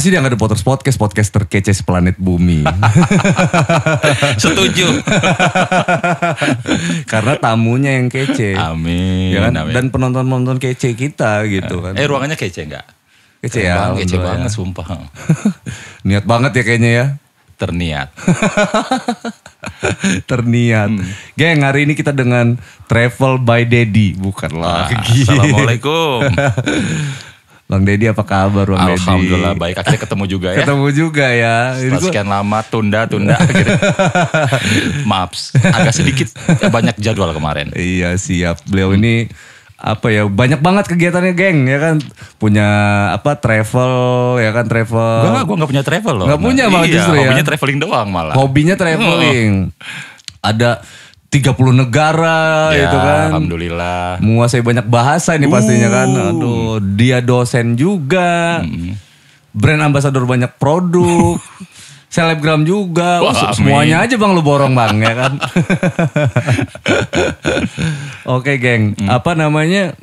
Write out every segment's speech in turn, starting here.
Masih dianggap ada Potters Podcast, podcast terkece planet bumi. Setuju. Karena tamunya yang kece. Amin. Ya kan? amin. Dan penonton-penonton kece kita gitu kan. Eh ruangannya kece enggak? Kece ya. Bang, kece banget ya. sumpah. Niat banget ya kayaknya ya. Terniat. Terniat. Hmm. Geng, hari ini kita dengan Travel by Daddy. Bukanlah. Ah, Assalamualaikum. Bang Deddy apa kabar Bang Deddy? Alhamdulillah Daddy? baik, akhirnya ketemu juga ya. Ketemu juga ya. Setelah sekian lama tunda-tunda akhirnya. Maaf, agak sedikit banyak jadwal kemarin. Iya siap, beliau ini apa ya banyak banget kegiatannya geng ya kan punya apa travel ya kan travel gue gak gue gak punya travel loh nggak punya malah iya, justru ya hobinya traveling doang malah hobinya oh. traveling hmm. ada Tiga puluh negara ya, itu kan. Alhamdulillah. Menguasai banyak bahasa ini uh. pastinya kan. Uh. Aduh, dia dosen juga. Hmm. Brand ambassador banyak produk. selebgram juga. Wah, Wah, semuanya aja Bang lu borong Bang ya kan. Oke, geng. Hmm. Apa namanya?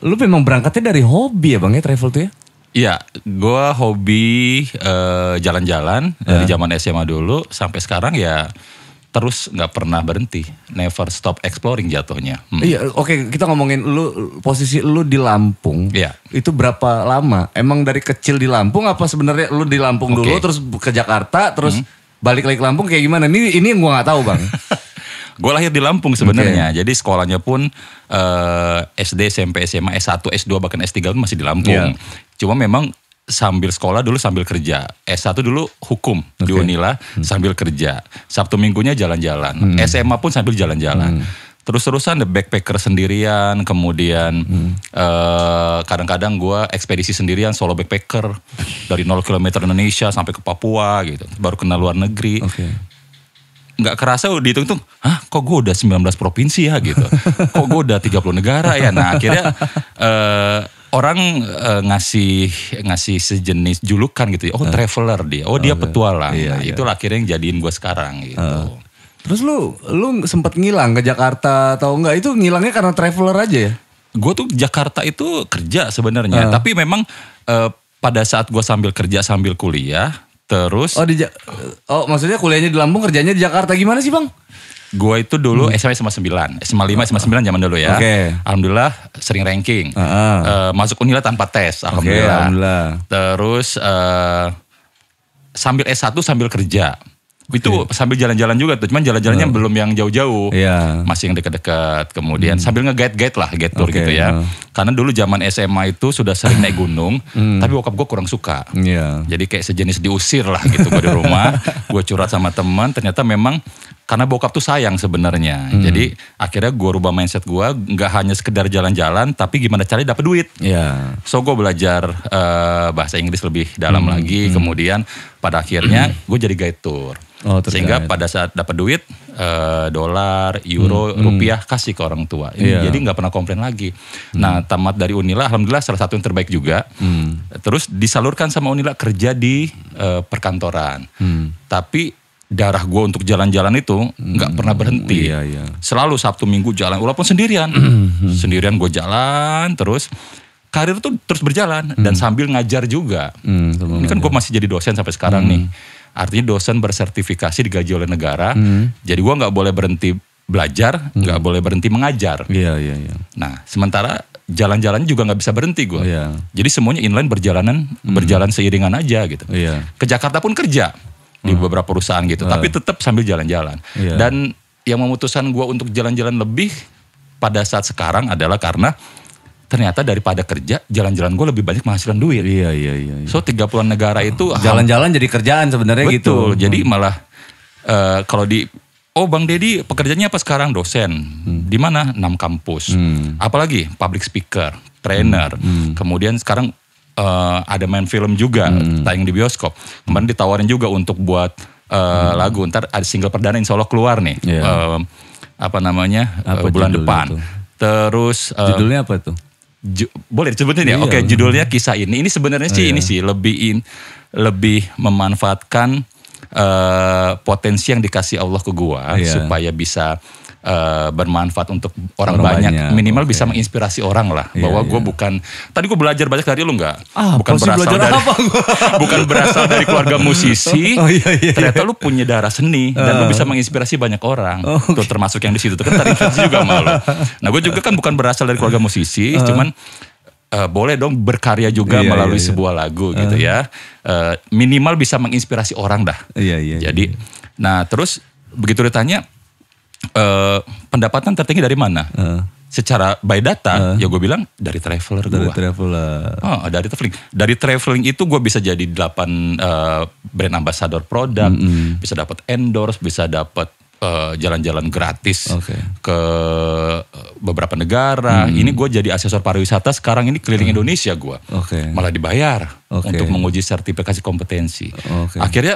Lu memang berangkatnya dari hobi ya Bang ya travel tuh ya? Iya, gue hobi eh, jalan-jalan uh, yeah. dari ya. zaman SMA dulu sampai sekarang ya terus nggak pernah berhenti, never stop exploring jatuhnya. Hmm. Iya, oke okay, kita ngomongin lu posisi lu di Lampung. Iya. Itu berapa lama? Emang dari kecil di Lampung apa sebenarnya lu di Lampung okay. dulu terus ke Jakarta terus hmm. balik lagi ke Lampung kayak gimana? Ini ini yang gua nggak tahu, Bang. gue lahir di Lampung sebenarnya. Okay. Jadi sekolahnya pun uh, eh, SD, SMP, SMA, S1, S2 bahkan S3 masih di Lampung. Yeah. Cuma memang sambil sekolah dulu sambil kerja. S1 dulu hukum okay. di Unila hmm. sambil kerja. Sabtu minggunya jalan-jalan. Hmm. SMA pun sambil jalan-jalan. Hmm. Terus-terusan the backpacker sendirian, kemudian hmm. uh, kadang-kadang gue ekspedisi sendirian solo backpacker dari 0 km Indonesia sampai ke Papua gitu. Baru kenal luar negeri. Okay nggak kerasa udah dihitung-hitung, hah kok gue udah 19 provinsi ya gitu. kok gue udah 30 negara ya. Nah akhirnya eh orang eh, ngasih ngasih sejenis julukan gitu ya. Oh, eh. traveler dia. Oh, dia eh, petualang. Iya, nah, iya. iya. akhirnya yang jadiin gue sekarang gitu. Eh. Terus lu lu sempet ngilang ke Jakarta atau enggak? Itu ngilangnya karena traveler aja ya? Gue tuh Jakarta itu kerja sebenarnya, uh. tapi memang uh, pada saat gue sambil kerja sambil kuliah, Terus Oh di ja Oh maksudnya kuliahnya di Lampung, kerjanya di Jakarta. Gimana sih, Bang? Gue itu dulu hmm. SMA SMA 9, SMA 5, SMA 9 zaman dulu ya. Okay. Alhamdulillah sering ranking. Uh -huh. uh, masuk Unila tanpa tes, alhamdulillah. Okay, alhamdulillah. Terus uh, sambil S1 sambil kerja itu okay. sambil jalan-jalan juga tuh cuman jalan-jalannya uh. belum yang jauh-jauh yeah. masih yang dekat-dekat kemudian mm. sambil nge-guide-guide lah guide tour okay. gitu ya uh. karena dulu zaman SMA itu sudah sering naik gunung mm. tapi bokap gue kurang suka yeah. jadi kayak sejenis diusir lah gitu gue di rumah gue curhat sama teman ternyata memang karena bokap tuh sayang sebenarnya. Hmm. Jadi akhirnya gue rubah mindset gue nggak hanya sekedar jalan-jalan, tapi gimana cari dapat duit. Yeah. So gue belajar uh, bahasa Inggris lebih dalam hmm. lagi. Hmm. Kemudian pada akhirnya hmm. gue jadi guide tour. Oh, Sehingga pada saat dapat duit uh, dolar, euro, hmm, hmm. rupiah kasih ke orang tua. Ini, yeah. Jadi nggak pernah komplain lagi. Hmm. Nah tamat dari Unila, alhamdulillah salah satu yang terbaik juga. Hmm. Terus disalurkan sama Unila kerja di uh, perkantoran. Hmm. Tapi darah gue untuk jalan-jalan itu nggak hmm, pernah berhenti. Oh, iya, iya. Selalu Sabtu Minggu jalan, walaupun sendirian, hmm, hmm. sendirian gue jalan terus. Karir tuh terus berjalan hmm. dan sambil ngajar juga. Hmm, Ini kan gue masih jadi dosen sampai sekarang hmm. nih. Artinya dosen bersertifikasi digaji oleh negara. Hmm. Jadi gue nggak boleh berhenti belajar, hmm. nggak hmm. boleh berhenti mengajar. Iya iya iya. Nah, sementara jalan-jalan juga nggak bisa berhenti gue. Iya. Jadi semuanya inline berjalanan hmm. berjalan seiringan aja gitu. Iya. Ke Jakarta pun kerja di hmm. beberapa perusahaan gitu. Iya. Tapi tetap sambil jalan-jalan. Yeah. Dan yang memutuskan gue untuk jalan-jalan lebih pada saat sekarang adalah karena ternyata daripada kerja jalan-jalan gue lebih banyak menghasilkan duit. Iya iya iya. iya. So tiga an negara itu jalan-jalan jadi kerjaan sebenarnya gitu. Betul. Hmm. Jadi malah uh, kalau di Oh Bang Deddy pekerjaannya apa sekarang dosen hmm. di mana enam kampus hmm. apalagi public speaker trainer hmm. Hmm. kemudian sekarang uh, ada main film juga hmm. tayang di bioskop. Kemarin ditawarin juga untuk buat uh, hmm. lagu. Ntar ada single perdana insya Allah keluar nih. Yeah. Iya. Uh, apa namanya eh, apa uh, bulan depan. Itu? Terus uh, judulnya apa tuh? Ju boleh disebutin ya? Iya. Oke, okay, judulnya kisah ini. Ini sebenarnya oh, sih iya. ini sih lebih in, lebih memanfaatkan uh, potensi yang dikasih Allah ke gua iya. supaya bisa uh, bermanfaat untuk orang, orang banyak. banyak. Minimal okay. bisa menginspirasi orang lah yeah, bahwa yeah. gue iya. bukan tadi gue belajar banyak dari lu nggak? Ah, bukan berasal dari apa bukan berasal dari keluarga musisi. Oh, iya, iya, ternyata iya. lu punya darah seni uh. dan lu ah. bisa menginspirasi banyak orang. Oh, okay. Tuh termasuk yang di situ tuh kan terinspirasi juga malu. Nah gue juga kan bukan berasal dari keluarga musisi, uh. cuman uh, boleh dong berkarya juga iya, iya melalui iya, sebuah lagu uh. gitu ya. Uh, minimal bisa menginspirasi orang dah. Iya, iya, Jadi, iya. nah terus begitu ditanya Eh, pendapatan tertinggi dari mana? Uh. Secara by data, uh. ya gue bilang dari traveler Dari gua. traveler. Oh, dari traveling. Dari traveling itu gue bisa jadi delapan uh, brand ambassador produk, mm -hmm. bisa dapat endorse, bisa dapat jalan-jalan uh, gratis okay. ke beberapa negara. Hmm. Ini gue jadi asesor pariwisata sekarang ini keliling uh. Indonesia gue. Okay. Malah dibayar okay. untuk menguji sertifikasi kompetensi. Okay. Akhirnya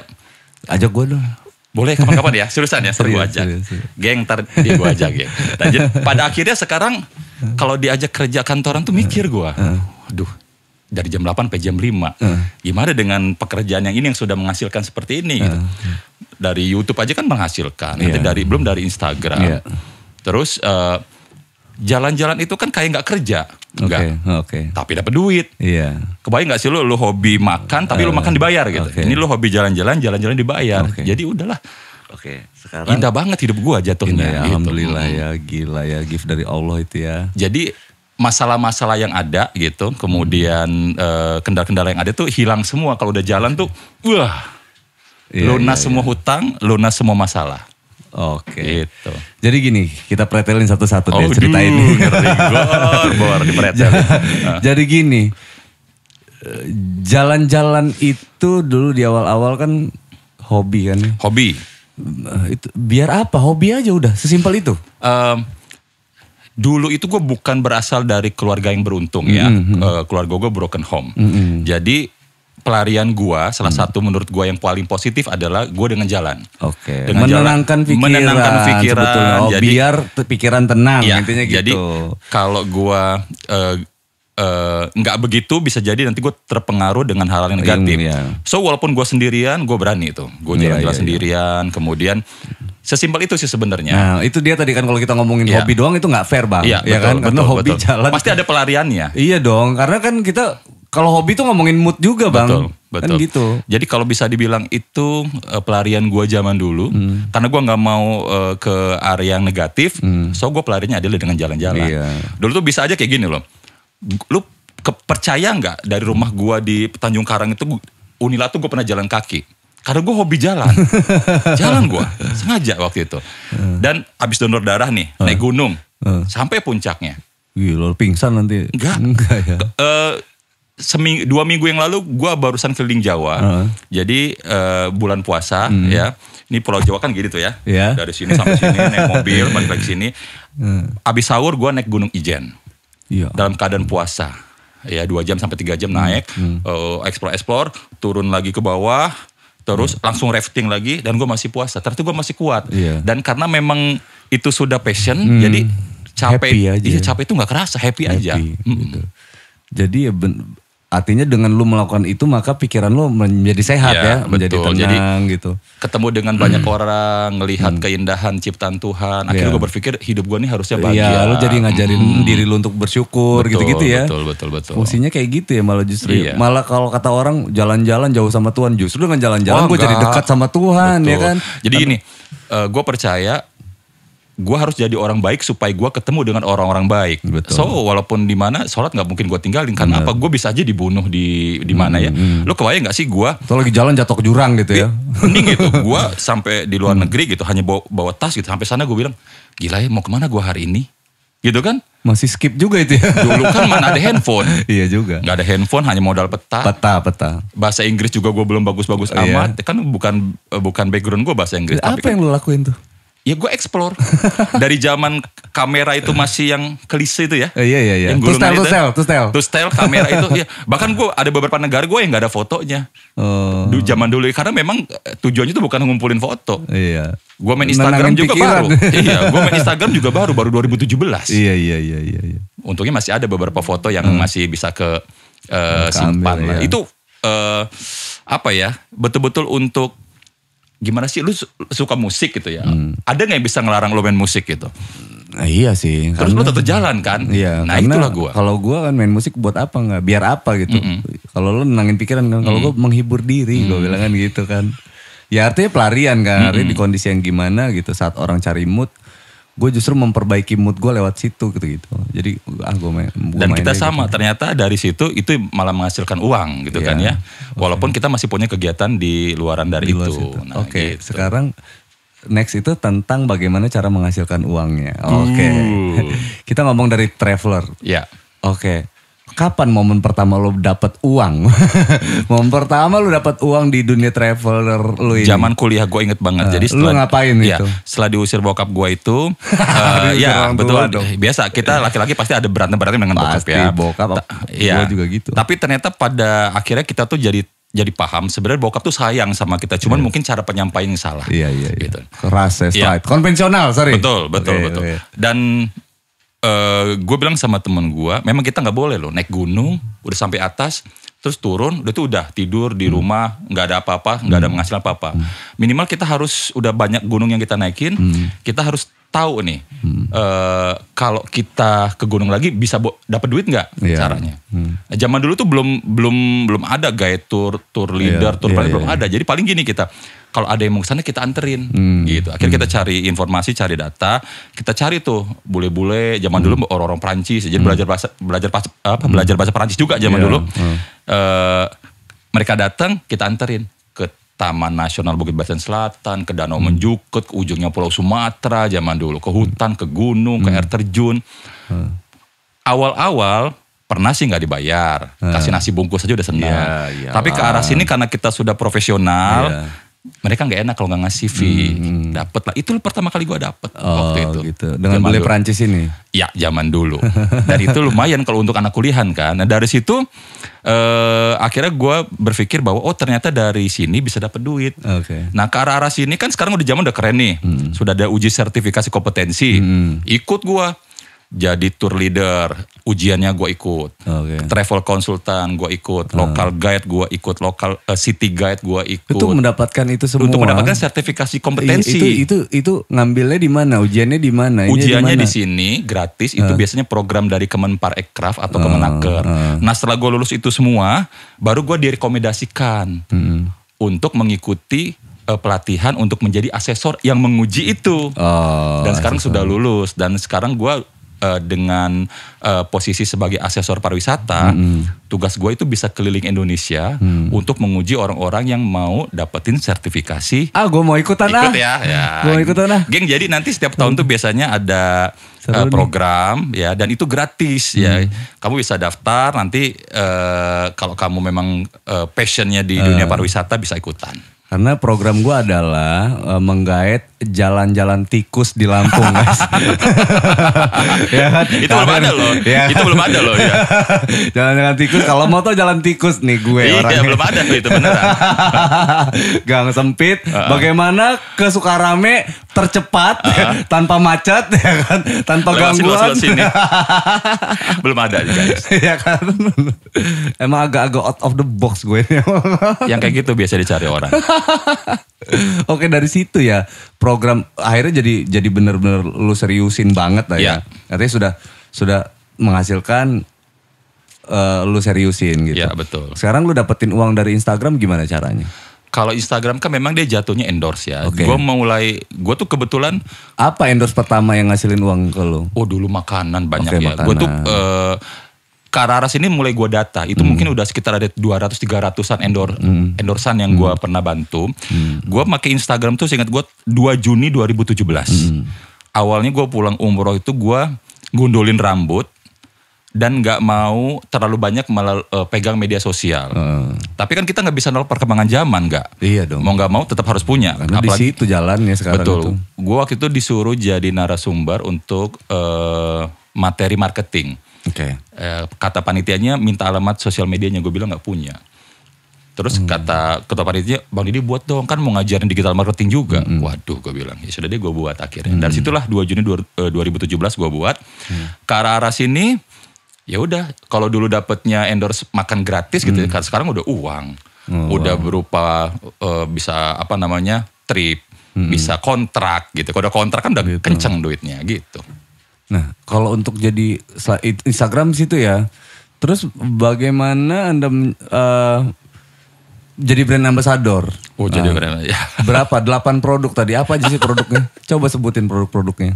ajak gue dong. Boleh kapan-kapan ya, seriusan ya, seru aja. Geng, ntar dia gue ajak ya. Lanjut, nah, pada akhirnya sekarang kalau diajak kerja kantoran tuh mikir gue. Eh. Aduh, eh. dari jam 8 sampai jam 5. Eh. Gimana dengan pekerjaan yang ini yang sudah menghasilkan seperti ini gitu. Dari YouTube aja kan menghasilkan, yeah. dari belum dari Instagram. Yeah. Terus jalan-jalan uh, jalan itu kan kayak nggak kerja. Enggak. Oke. Okay, okay. Tapi dapat duit. Iya. Yeah. Kebayang nggak sih lu lu hobi makan tapi uh, lu eh, makan dibayar gitu. Okay. Ini lu hobi jalan-jalan, jalan-jalan dibayar. Okay. Jadi udahlah. Oke, okay. sekarang indah banget hidup gua jatuhnya. Indah ya, gitu. Alhamdulillah ya, gila ya gift dari Allah itu ya. Jadi masalah-masalah yang ada gitu, kemudian eh, kendala-kendala yang ada tuh hilang semua kalau udah jalan tuh, wah. Yeah, lunas yeah, semua yeah. hutang, lunas semua masalah. Oke. Gitu. Jadi gini, kita pretelin satu-satu oh, deh ini. Duh, gor, bor, Jadi gini, jalan-jalan itu dulu di awal-awal kan hobi kan. Hobi. Eh, itu biar apa? Hobi aja udah, sesimpel itu. Um, dulu itu gue bukan berasal dari keluarga yang beruntung ya. Mm -hmm. keluarga gue broken home. Mm -hmm. Jadi pelarian gua salah hmm. satu menurut gua yang paling positif adalah gua dengan jalan. Oke. Okay. Dengan menenangkan jalan, pikiran. Menenangkan pikiran. Oh, jadi biar pikiran tenang ya, intinya gitu. Jadi kalau gua uh, nggak uh, begitu bisa jadi nanti gua terpengaruh dengan hal yang negatif. Iya. So walaupun gua sendirian, gua berani itu. Gua iya, jalan-jalan iya, iya. sendirian, kemudian sesimpel itu sih sebenarnya. Nah itu dia tadi kan kalau kita ngomongin yeah. hobi doang itu nggak fair bang, yeah, ya betul, kan? Betul, betul, hobi betul. jalan. Pasti ada pelariannya. Iya dong, karena kan kita kalau hobi tuh ngomongin mood juga bang. Betul, kan betul. Kan gitu. Jadi kalau bisa dibilang itu uh, pelarian gua zaman dulu, hmm. karena gua nggak mau uh, ke area yang negatif, hmm. so gua pelarinya adalah dengan jalan-jalan. Iya. Dulu tuh bisa aja kayak gini loh, lu percaya nggak dari rumah gua di Tanjung Karang itu Unila tuh gua pernah jalan kaki. Karena gue hobi jalan, jalan gue sengaja waktu itu. Hmm. Dan abis donor darah nih, hmm. naik gunung, hmm. sampai puncaknya. Gila, pingsan nanti. Enggak. Enggak ya. Eh, seminggu dua minggu yang lalu gue barusan keliling Jawa. Uh. Jadi uh, bulan puasa hmm. ya. Ini Pulau Jawa kan gitu ya. Yeah. Dari sini sampai sini naik mobil balik lagi sini. Hmm. Abis sahur gue naik Gunung Ijen. Yeah. Dalam keadaan puasa. Ya dua jam sampai tiga jam naik, hmm. uh, hmm. eh, explore explore, turun lagi ke bawah, terus hmm. langsung rafting lagi dan gue masih puasa. tertu gue masih kuat. Yeah. Dan karena memang itu sudah passion, hmm. jadi capek, happy aja. Iya, ya. capek itu nggak kerasa, happy, happy aja. Hmm. Gitu. Mm. Jadi ya Artinya dengan lu melakukan itu maka pikiran lu menjadi sehat ya, ya menjadi tenang Jadi, gitu. Ketemu dengan banyak hmm. orang, melihat hmm. keindahan ciptaan Tuhan. Akhirnya yeah. gue berpikir hidup gue nih harusnya iya, bahagia. Iya, lu jadi ngajarin hmm. diri lu untuk bersyukur gitu-gitu ya. Betul, betul, betul. Fungsinya kayak gitu ya malah justru. Iya. Malah kalau kata orang jalan-jalan jauh sama Tuhan, justru dengan jalan-jalan oh, gue jadi dekat sama Tuhan ya betul. ya kan. Jadi ini gini, uh, eh, gue percaya gue harus jadi orang baik supaya gue ketemu dengan orang-orang baik. Betul. So walaupun di mana sholat nggak mungkin gue tinggalin karena Bener. apa? Gue bisa aja dibunuh di di mana hmm, ya. Hmm. Lo kebayang nggak sih gue? Atau lagi jalan jatuh ke jurang gitu ya? Iya. Mending gitu. Gue sampai di luar hmm. negeri gitu hanya bawa, bawa tas gitu. Sampai sana gue bilang gila ya mau kemana gue hari ini? Gitu kan? Masih skip juga itu ya. Dulu kan mana ada handphone. iya juga. Gak ada handphone, hanya modal peta. Peta, peta. Bahasa Inggris juga gue belum bagus-bagus iya. amat. Iya. Kan bukan bukan background gue bahasa Inggris. Apa tapi yang kan, lo lakuin tuh? ya gue explore dari zaman kamera itu masih yang klise itu ya. Eh, iya iya iya. Terus style, terus ya. style terus style Terus style kamera itu ya. Bahkan gue ada beberapa negara gue yang nggak ada fotonya. Oh. Uh. zaman dulu karena memang eh, tujuannya itu bukan ngumpulin foto. Iya. Gue main Instagram Menangin juga pikiran. baru. iya, gue main Instagram juga baru baru 2017. Iya, iya iya iya iya Untungnya masih ada beberapa foto yang hmm. masih bisa ke uh, simpan. Iya. Itu uh, apa ya? Betul-betul untuk gimana sih lu suka musik gitu ya. Hmm. Ada nggak yang bisa ngelarang lu main musik gitu? Nah, iya sih. Terus karena, lu tetap jalan kan? Iya. Nah itulah gue. Kalau gue kan main musik buat apa nggak? Biar apa gitu? Mm -hmm. Kalau lu nangin pikiran kan? Kalau mm. gue menghibur diri, mm. gue bilang kan gitu kan. Ya artinya pelarian kan, mm -hmm. di kondisi yang gimana gitu saat orang cari mood gue justru memperbaiki mood gue lewat situ gitu gitu jadi ah gue main gua dan kita sama gitu. ternyata dari situ itu malah menghasilkan uang gitu yeah. kan ya walaupun okay. kita masih punya kegiatan di luaran dari di luar itu situ. nah, oke okay. gitu. sekarang next itu tentang bagaimana cara menghasilkan uangnya oke okay. Uh. kita ngomong dari traveler ya yeah. oke okay kapan momen pertama lo dapet uang? momen pertama lo dapet uang di dunia traveler lo ini. Zaman kuliah gue inget banget. Uh, Jadi setelah, lo ngapain ya, itu? Setelah diusir bokap gue itu, uh, ya betul. Dong. Biasa kita laki-laki pasti ada beratnya, beratnya dengan pasti, bokap ya. bokap. Ta ya. Gue juga gitu. Tapi ternyata pada akhirnya kita tuh jadi jadi paham sebenarnya bokap tuh sayang sama kita cuman yeah. mungkin cara penyampaian salah iya iya, iya. gitu keras ya, iya. konvensional sorry betul betul okay, betul Yeah. Iya. dan uh, eh, gue bilang sama temen gue, memang kita nggak boleh loh naik gunung, udah sampai atas, terus turun, udah tuh udah tidur di hmm. rumah, nggak ada apa-apa, nggak -apa, ada menghasilkan hmm. apa-apa. Hmm. Minimal kita harus udah banyak gunung yang kita naikin, kita harus tahu nih hmm. e, kalau kita ke gunung lagi bisa dapat duit nggak yeah. caranya. Hmm. zaman dulu tuh belum belum belum ada gaya tour, tour iya. leader, yeah. tour yeah, yeah, belum iya. ada. Jadi paling gini kita kalau ada yang mau kesana kita anterin hmm. gitu. Akhirnya hmm. kita cari informasi, cari data, kita cari tuh bule-bule zaman hmm. dulu orang-orang Perancis jadi hmm. belajar bahasa belajar bahasa, apa hmm. belajar bahasa Perancis juga zaman yeah. dulu. Hmm. e, mereka datang kita anterin ke Taman Nasional Bukit Barisan Selatan, ke Danau hmm. Menjukut, ke ujungnya Pulau Sumatera zaman dulu, ke hutan, ke gunung, hmm. ke air terjun. awal hmm. Awal-awal pernah sih nggak dibayar, hmm. kasih nasi bungkus aja udah senang. Ya, Tapi ke arah sini karena kita sudah profesional, Ya mereka nggak enak kalau nggak ngasih fee. Hmm. Dapat lah. Itu pertama kali gue dapet oh, waktu itu. Gitu. Dengan beli Perancis ini? Ya, zaman dulu. Dan itu lumayan kalau untuk anak kuliahan kan. Nah dari situ eh, akhirnya gue berpikir bahwa oh ternyata dari sini bisa dapet duit. Okay. Nah ke arah-arah sini kan sekarang udah zaman udah keren nih. Hmm. Sudah ada uji sertifikasi kompetensi. Hmm. Ikut gue jadi tour leader, ujiannya gue ikut, okay. travel konsultan gue ah. ikut, local guide gue ikut, local uh, city guide gue ikut. Untuk mendapatkan itu semua. Untuk mendapatkan sertifikasi iya, kompetensi. Itu itu itu ngambilnya di mana? Ujiannya di mana? Ujiannya di sini gratis. Itu ah. biasanya program dari kemenpar ekraf atau uh, Kemenaker. Uh. Nah setelah gue lulus itu semua, baru gue direkomendasikan hmm. untuk mengikuti eh, pelatihan untuk menjadi asesor yang menguji itu. Oh, dan sekarang asesor. sudah lulus dan sekarang gue Eh, dengan uh, posisi sebagai asesor pariwisata, hmm. tugas gue itu bisa keliling Indonesia hmm. untuk menguji orang-orang yang mau dapetin sertifikasi. Ah, gue mau ikutan Ikut ah. ya, ya. Gue mau ikutan ah. Geng, jadi nanti setiap tahun tuh biasanya ada uh, program nih. ya dan itu gratis hmm. ya mm. kamu bisa daftar nanti uh, kalau kamu memang uh, passionnya di uh. dunia pariwisata bisa ikutan karena program gue adalah uh, menggait jalan-jalan tikus di Lampung guys. ya kan? Itu ya kan? belum ada loh. Ya. Itu belum ada loh ya. Jalan-jalan tikus kalau mau tau jalan tikus nih gue Iya, orangnya. belum ada itu beneran. Gang sempit, uh -uh. bagaimana ke Sukarame tercepat uh -huh. tanpa macet ya kan, tanpa Lewat gangguan. Sini, sini. belum ada juga, guys. ya kan. Emang agak-agak out of the box gue. Yang kayak gitu biasa dicari orang. Oke, dari situ ya program akhirnya jadi jadi bener-bener lu seriusin banget lah ya. Yeah. Artinya sudah sudah menghasilkan uh, lu seriusin gitu. Ya betul. Sekarang lu dapetin uang dari Instagram gimana caranya? kalau Instagram kan memang dia jatuhnya endorse ya. Okay. Gue mulai, gue tuh kebetulan. Apa endorse pertama yang ngasilin uang ke lo? Oh dulu makanan banyak okay, ya. Gue tuh uh, Kararas ini mulai gue data itu hmm. mungkin udah sekitar ada 200 300-an endor hmm. endorsan yang gue hmm. pernah bantu. Hmm. Gue pakai Instagram tuh seingat gue 2 Juni 2017. Hmm. Awalnya gue pulang umroh itu gue gundulin rambut dan nggak mau terlalu banyak malah eh, uh, pegang media sosial. Uh. Tapi kan kita nggak bisa nol perkembangan zaman nggak? Iya dong. Mau nggak mau tetap harus punya. Karena Apalagi, di situ jalannya sekarang betul. itu. Gue waktu itu disuruh jadi narasumber untuk uh, materi marketing Oke. Okay. Eh, kata panitianya minta alamat sosial medianya, gue bilang nggak punya. Terus hmm. kata ketua panitia, Bang Didi buat dong, kan mau ngajarin digital marketing juga. Hmm. hmm. Waduh, gue bilang, ya sudah deh gue buat akhirnya. Hmm. Dari situlah 2 Juni 2017 eh, gue buat. Hmm. Ke arah-arah sini, ya udah kalau dulu dapetnya endorse makan gratis gitu, ya, hmm. Kan sekarang udah uang. Oh, udah wow. berupa uh, bisa apa namanya trip, hmm. bisa kontrak gitu. Kalau udah kontrak kan udah gitu. kenceng duitnya gitu. Nah, kalau untuk jadi Instagram situ ya. Terus bagaimana Anda uh, jadi brand ambassador? Oh, jadi nah, brand ya. Berapa? delapan produk tadi. Apa aja sih produknya? Coba sebutin produk-produknya.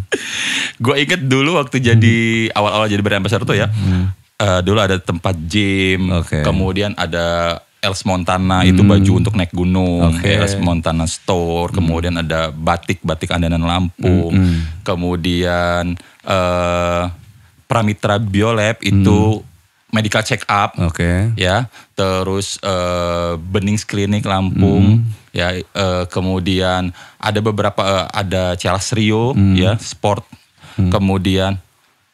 Gue inget dulu waktu jadi awal-awal hmm. jadi brand ambassador tuh ya. Hmm. Uh, dulu ada tempat gym, okay. kemudian ada Els Montana hmm. itu baju untuk naik gunung, okay. Els Montana Store, hmm. kemudian ada batik-batik andanan Lampung, hmm. hmm. kemudian uh, Pramitra Biolab itu hmm. medical check up, okay. ya, terus uh, eh, Benings Klinik Lampung, hmm. ya, uh, kemudian ada beberapa uh, ada Celas Rio, hmm. ya, sport, hmm. kemudian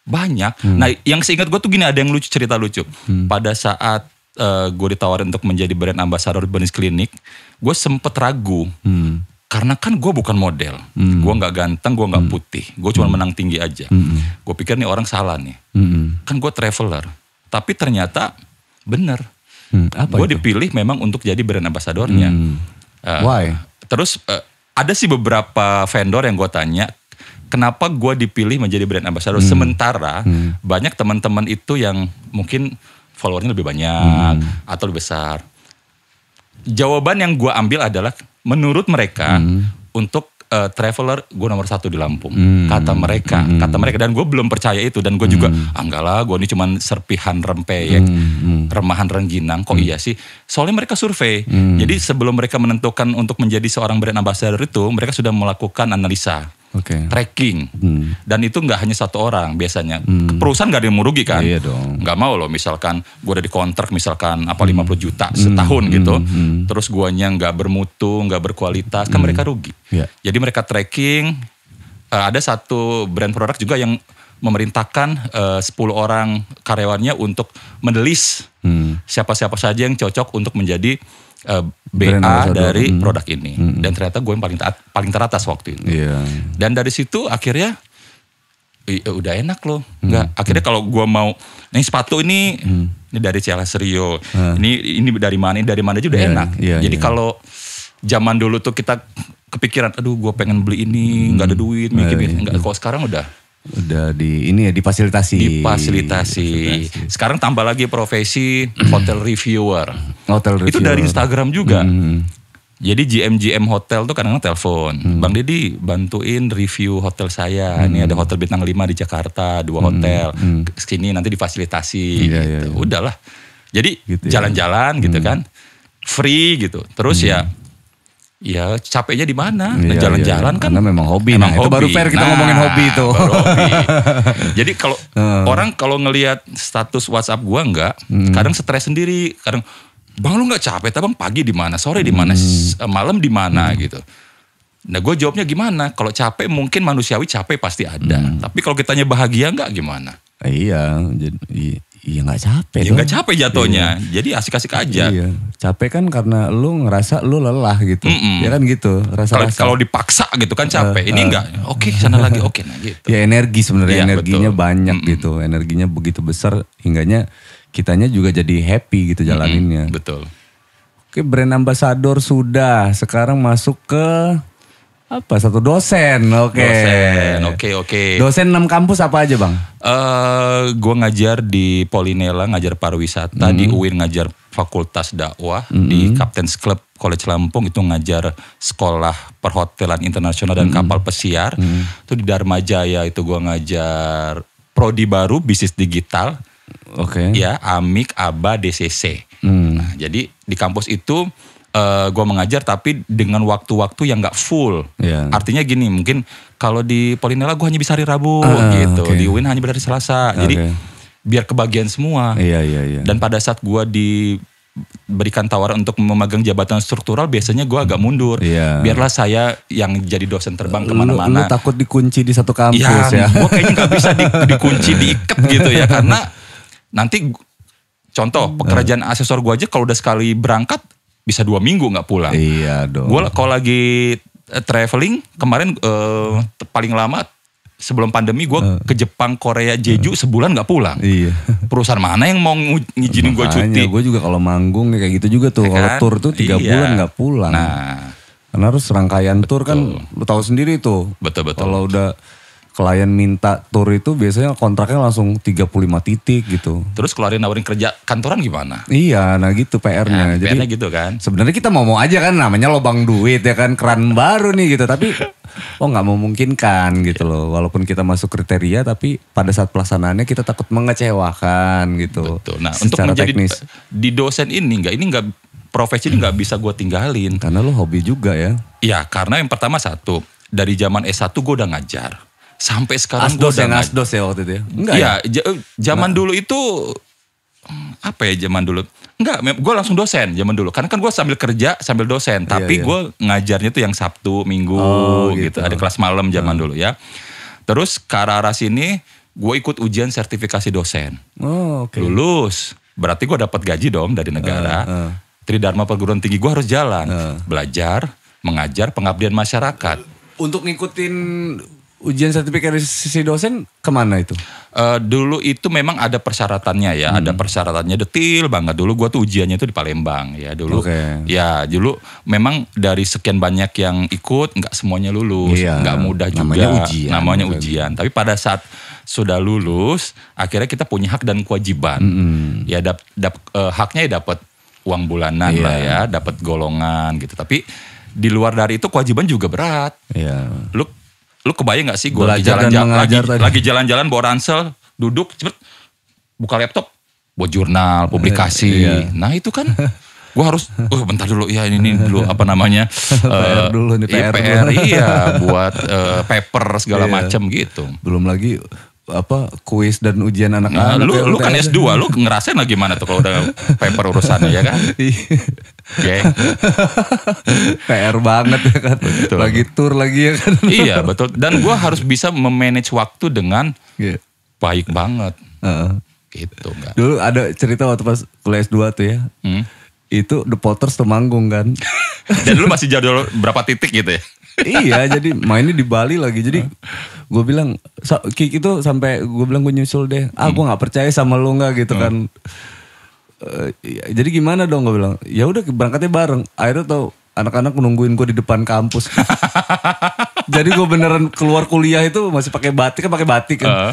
banyak. Hmm. Nah, yang seingat gue tuh gini ada yang lucu cerita lucu. Hmm. Pada saat uh, eh, gue ditawarin untuk menjadi brand ambassador Burnies klinik, gue sempet ragu. Hmm. Karena kan gue bukan model, hmm. gue nggak ganteng, gue nggak hmm. putih, gue cuma hmm. menang tinggi aja. Hmm. Gue pikir nih orang salah nih, hmm. kan gue traveler. Tapi ternyata bener, hmm. gue dipilih memang untuk jadi brand ambasadornya. Hmm. Uh, Why? Terus uh, ada sih beberapa vendor yang gue tanya kenapa gue dipilih menjadi brand ambassador hmm. sementara hmm. banyak teman-teman itu yang mungkin followernya lebih banyak hmm. atau lebih besar. Jawaban yang gue ambil adalah menurut mereka hmm. untuk uh, traveler gue nomor satu di Lampung hmm. kata mereka hmm. kata mereka dan gue belum percaya itu dan gue hmm. juga ah, lah gue ini cuman serpihan rempeyek ya, hmm. hmm. remahan rengginang kok hmm. iya sih soalnya mereka survei hmm. jadi sebelum mereka menentukan untuk menjadi seorang brand ambassador itu mereka sudah melakukan analisa okay. tracking hmm. dan itu nggak hanya satu orang biasanya hmm. perusahaan nggak ada yang kan? iya dong. Gak mau loh misalkan gue udah di kontrak misalkan apa hmm. 50 juta hmm. setahun hmm. gitu hmm. terus guanya nggak bermutu nggak berkualitas kan hmm. mereka rugi yeah. jadi mereka tracking eh, ada satu brand produk juga yang memerintahkan eh, uh, 10 orang karyawannya untuk menelis hmm. siapa-siapa saja yang cocok untuk menjadi uh, eh, BA dari hmm. produk ini hmm. dan ternyata gue yang paling taat, paling teratas waktu itu. Yeah. Dan dari situ akhirnya eh, udah enak loh. Mm-hmm. nggak hmm. akhirnya kalau gue mau nih sepatu ini hmm. ini dari Cialas Rio. Hmm. Ini ini dari mana? Ini dari mana juga udah yeah, enak. Yeah, Jadi yeah. kalau zaman dulu tuh kita kepikiran aduh gue pengen beli ini nggak hmm. ada mm-hmm. duit mikir-mikir. Yeah, yeah. Kalau sekarang udah Udah di ini ya difasilitasi. Difasilitasi. Fasilitasi. Sekarang tambah lagi profesi hotel reviewer. Hotel reviewer. Itu dari Instagram juga. Hmm. Jadi GM GM hotel tuh kadang-kadang telepon, hmm. Bang Deddy bantuin review hotel saya. Hmm. Ini ada hotel bintang 5 di Jakarta, dua hmm. hotel. Hmm. Sini nanti difasilitasi. hmm. gitu. Iya. Udahlah. Jadi jalan-jalan gitu, ya. gitu hmm. kan, free gitu. Terus hmm. ya Ya capeknya di mana? Nah, iya, jalan-jalan iya. kan. Karena memang hobi. Emang nah, hobi. itu baru fair kita nah, ngomongin hobi itu. Baru hobi. Jadi kalau hmm. orang kalau ngelihat status WhatsApp gua enggak, hmm. kadang stres sendiri, kadang Bang lu nggak capek, tapi bang pagi di mana, sore di mana, hmm. malam di mana hmm. gitu. Nah gue jawabnya gimana? Kalau capek mungkin manusiawi capek pasti ada. Hmm. Tapi kalau kita bahagia nggak gimana? Iya, jadi iya. Iya nggak capek. Iya nggak capek jatuhnya. Iya. Jadi asik-asik aja. Iya. Capek kan karena lu ngerasa lu lelah gitu. Mm -mm. Ya kan gitu. Rasa, -rasa. Kalau, dipaksa gitu kan capek. Uh, uh. Ini enggak. Eh. Oke okay, sana lagi oke okay, nah gitu. Ya energi sebenarnya iya, energinya betul. banyak mm -mm. gitu. Energinya begitu besar hingganya kitanya juga jadi happy gitu jalaninnya. Mm -mm. Betul. Oke brand ambassador sudah. Sekarang masuk ke apa satu dosen? Oke. Okay. Dosen. Oke, okay, oke. Okay. Dosen enam kampus apa aja, Bang? Eh, uh, gua ngajar di Polinela ngajar pariwisata, mm. di hmm. UIN ngajar Fakultas Dakwah, mm. di Captain's Club College Lampung itu ngajar sekolah perhotelan internasional dan mm. kapal pesiar. Mm. Itu di Dharma Jaya itu gua ngajar prodi baru bisnis digital. Oke. Okay. Ya, Amik, Aba, DCC. Mm. Nah, jadi di kampus itu uh, eh, gue mengajar tapi dengan waktu-waktu yang gak full. Yeah. Artinya gini, mungkin kalau di Polinela gue hanya bisa hari Rabu uh, gitu, okay. di UIN hanya berhari Selasa. Okay. Jadi biar kebagian semua. Iya iya iya. Dan pada saat gue di berikan tawaran untuk memegang jabatan struktural biasanya gue agak mundur yeah. biarlah saya yang jadi dosen terbang kemana-mana takut dikunci di satu kampus ya, ya. gue kayaknya nggak bisa di, dikunci diikat gitu ya karena nanti contoh pekerjaan hmm. asesor gue aja kalau udah sekali berangkat bisa dua minggu nggak pulang. Iya dong. Gue kalau lagi eh, traveling kemarin uh, paling lama sebelum pandemi gue uh. ke Jepang, Korea, Jeju uh. sebulan nggak pulang. Iya. Perusahaan mana yang mau ngizinin gue cuti? Gue juga kalau manggung ya kayak gitu juga tuh. Ya Kalau kan? tour tuh tiga iya. bulan nggak pulang. Nah, karena harus rangkaian kan betul. tour kan lo tahu sendiri tuh. Betul betul. Kalau udah klien minta tour itu biasanya kontraknya langsung 35 titik gitu. Terus keluarin nawarin kerja kantoran gimana? Iya, nah gitu PR-nya. Ya, Jadi pr gitu kan. Sebenarnya kita mau mau aja kan namanya lobang duit ya kan keran baru nih gitu, tapi oh nggak memungkinkan gitu loh. Walaupun kita masuk kriteria tapi pada saat pelaksanaannya kita takut mengecewakan gitu. Betul. Nah, untuk menjadi teknis. di dosen ini nggak ini nggak profesi ini nggak bisa gue tinggalin. Karena lo hobi juga ya? Iya, karena yang pertama satu dari zaman S1 gue udah ngajar sampai sekarang asdos gue ya, udah asdos ya waktu itu ya enggak iya, ya, ya zaman nah. dulu itu hmm, apa ya zaman dulu Enggak, gue langsung dosen zaman dulu. Karena kan gue sambil kerja sambil dosen, iya, tapi iya, iya. gue ngajarnya tuh yang Sabtu, Minggu oh, gitu. gitu. Ada kelas malam nah. zaman hmm. dulu ya. Terus ke arah-arah sini, gue ikut ujian sertifikasi dosen. Oh, okay. Lulus, berarti gue dapat gaji dong dari negara. Uh, uh. Tridharma perguruan tinggi gue harus jalan, uh. belajar, mengajar pengabdian masyarakat. Untuk ngikutin ujian sertifikat dari sisi dosen kemana itu? Uh, dulu itu memang ada persyaratannya ya, hmm. ada persyaratannya detil banget. Dulu gua tuh ujiannya itu di Palembang ya dulu. Okay. Ya dulu memang dari sekian banyak yang ikut nggak semuanya lulus, iya, mudah juga. Namanya ujian. Namanya ujian. Tapi pada saat sudah lulus, akhirnya kita punya hak dan kewajiban. Hmm. Ya dap, dap, uh, haknya ya dapat uang bulanan iya. lah ya, dapat golongan gitu. Tapi di luar dari itu kewajiban juga berat. Iya. Lu lu kebayang gak sih gue lagi jalan-jalan lagi, lagi jalan-jalan bawa ransel duduk cepet buka laptop buat jurnal publikasi eh, iya. nah itu kan gue harus oh bentar dulu ya ini, ini dulu apa namanya PR eh, dulu nih iya, PR, PR dulu. iya buat uh, paper segala iya. macam gitu belum lagi apa kuis dan ujian anak-anak. Nah, lu ya, lu kan S2, lu ngerasain lah gimana tuh kalau udah paper urusannya ya kan? Okay. Iya. PR banget ya kan. Betul. Lagi tour lagi ya kan. iya, betul. Dan gua harus bisa memanage waktu dengan yeah. baik banget. Uh. Gitu kan. Dulu ada cerita waktu pas kuliah S2 tuh ya. Hmm. Itu The Potters temanggung kan. dan lu masih jadwal berapa titik gitu ya? iya, jadi mainnya di Bali lagi. Jadi gue bilang kick itu sampai gue bilang gue nyusul deh ah gue nggak percaya sama lu nggak gitu kan. hmm. kan Uh, jadi gimana dong gue bilang ya udah berangkatnya bareng akhirnya tau anak-anak nungguin gue di depan kampus jadi gue beneran keluar kuliah itu masih pakai batik kan pakai batik kan uh.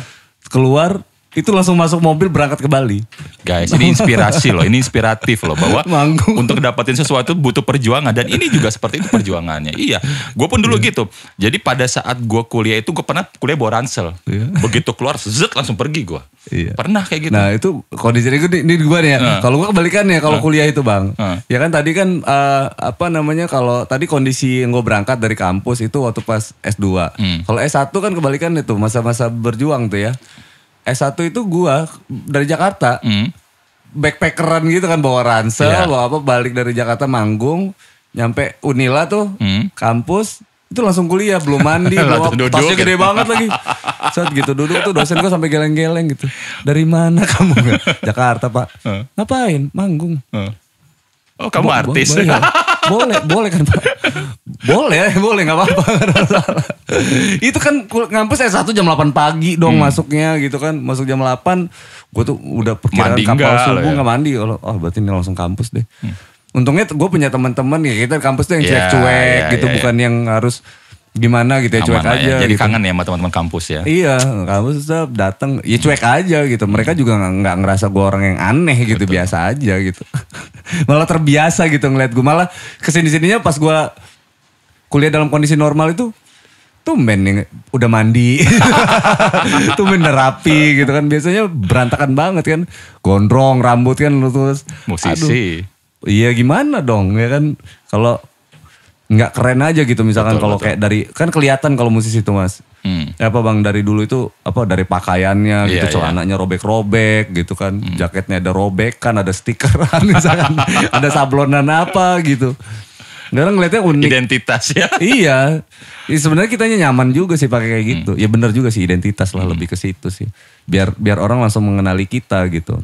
keluar itu langsung masuk mobil berangkat ke Bali. Guys, ini inspirasi loh, ini inspiratif loh bahwa Manggung. untuk dapetin sesuatu butuh perjuangan dan ini juga seperti itu perjuangannya. Iya, gue pun dulu yeah. gitu. Jadi pada saat gue kuliah itu gue pernah kuliah bawa ransel. Yeah. Begitu keluar, zet langsung pergi gue. Yeah. Pernah kayak gitu. Nah itu kondisinya gue ini gue nih ya. Uh. Kalau gue kebalikan ya kalau uh. kuliah itu bang. Uh. Ya kan tadi kan uh, apa namanya kalau tadi kondisi yang gue berangkat dari kampus itu waktu pas S2. Hmm. Kalau S1 kan kebalikan itu masa-masa berjuang tuh ya. S1 itu gua dari Jakarta. Hmm. Backpackeran gitu kan bawa ransel, yeah. bawa apa balik dari Jakarta manggung, nyampe Unila tuh hmm. kampus itu langsung kuliah belum mandi belum duduk, tasnya gede banget lagi saat gitu duduk tuh dosen gua sampai geleng-geleng gitu dari mana kamu Jakarta pak ngapain manggung oh kamu artis boleh, boleh kan Pak? Boleh, boleh nggak apa-apa. itu kan ngampus S1 jam 8 pagi dong hmm. masuknya gitu kan. Masuk jam 8, gue tuh udah perkiraan mandi kapal subuh ya. nggak ya. mandi. Oh berarti ini langsung kampus deh. Hmm. Untungnya gue punya teman-teman ya kita kampus tuh yang iya, cuek-cuek yeah, yeah, gitu yeah, bukan iya. yang harus gimana gitu ya cuek ya. aja, jadi gitu. kangen ya sama teman-teman kampus ya iya kampus tetap datang ya cuek aja gitu hmm. mereka juga nggak ngerasa gue orang yang aneh gitu Betul. biasa aja gitu malah terbiasa gitu ngeliat gue malah kesini sininya pas gue kuliah dalam kondisi normal itu tumben nih udah mandi tumben udah rapi gitu kan biasanya berantakan banget kan gondrong rambut kan terus musisi aduh, iya gimana dong ya kan kalau nggak keren aja gitu misalkan kalau kayak dari kan kelihatan kalau musisi itu mas hmm. apa bang dari dulu itu apa dari pakaiannya iya, gitu yeah, celananya robek-robek gitu kan hmm. jaketnya ada robek kan ada stikeran misalkan ada sablonan apa gitu Orang ngeliatnya unik. Identitas ya. iya. Ya, sebenarnya kitanya nyaman juga sih pakai kayak gitu. Hmm. Ya benar juga sih identitas lah hmm. lebih ke situ sih. Biar biar orang langsung mengenali kita gitu.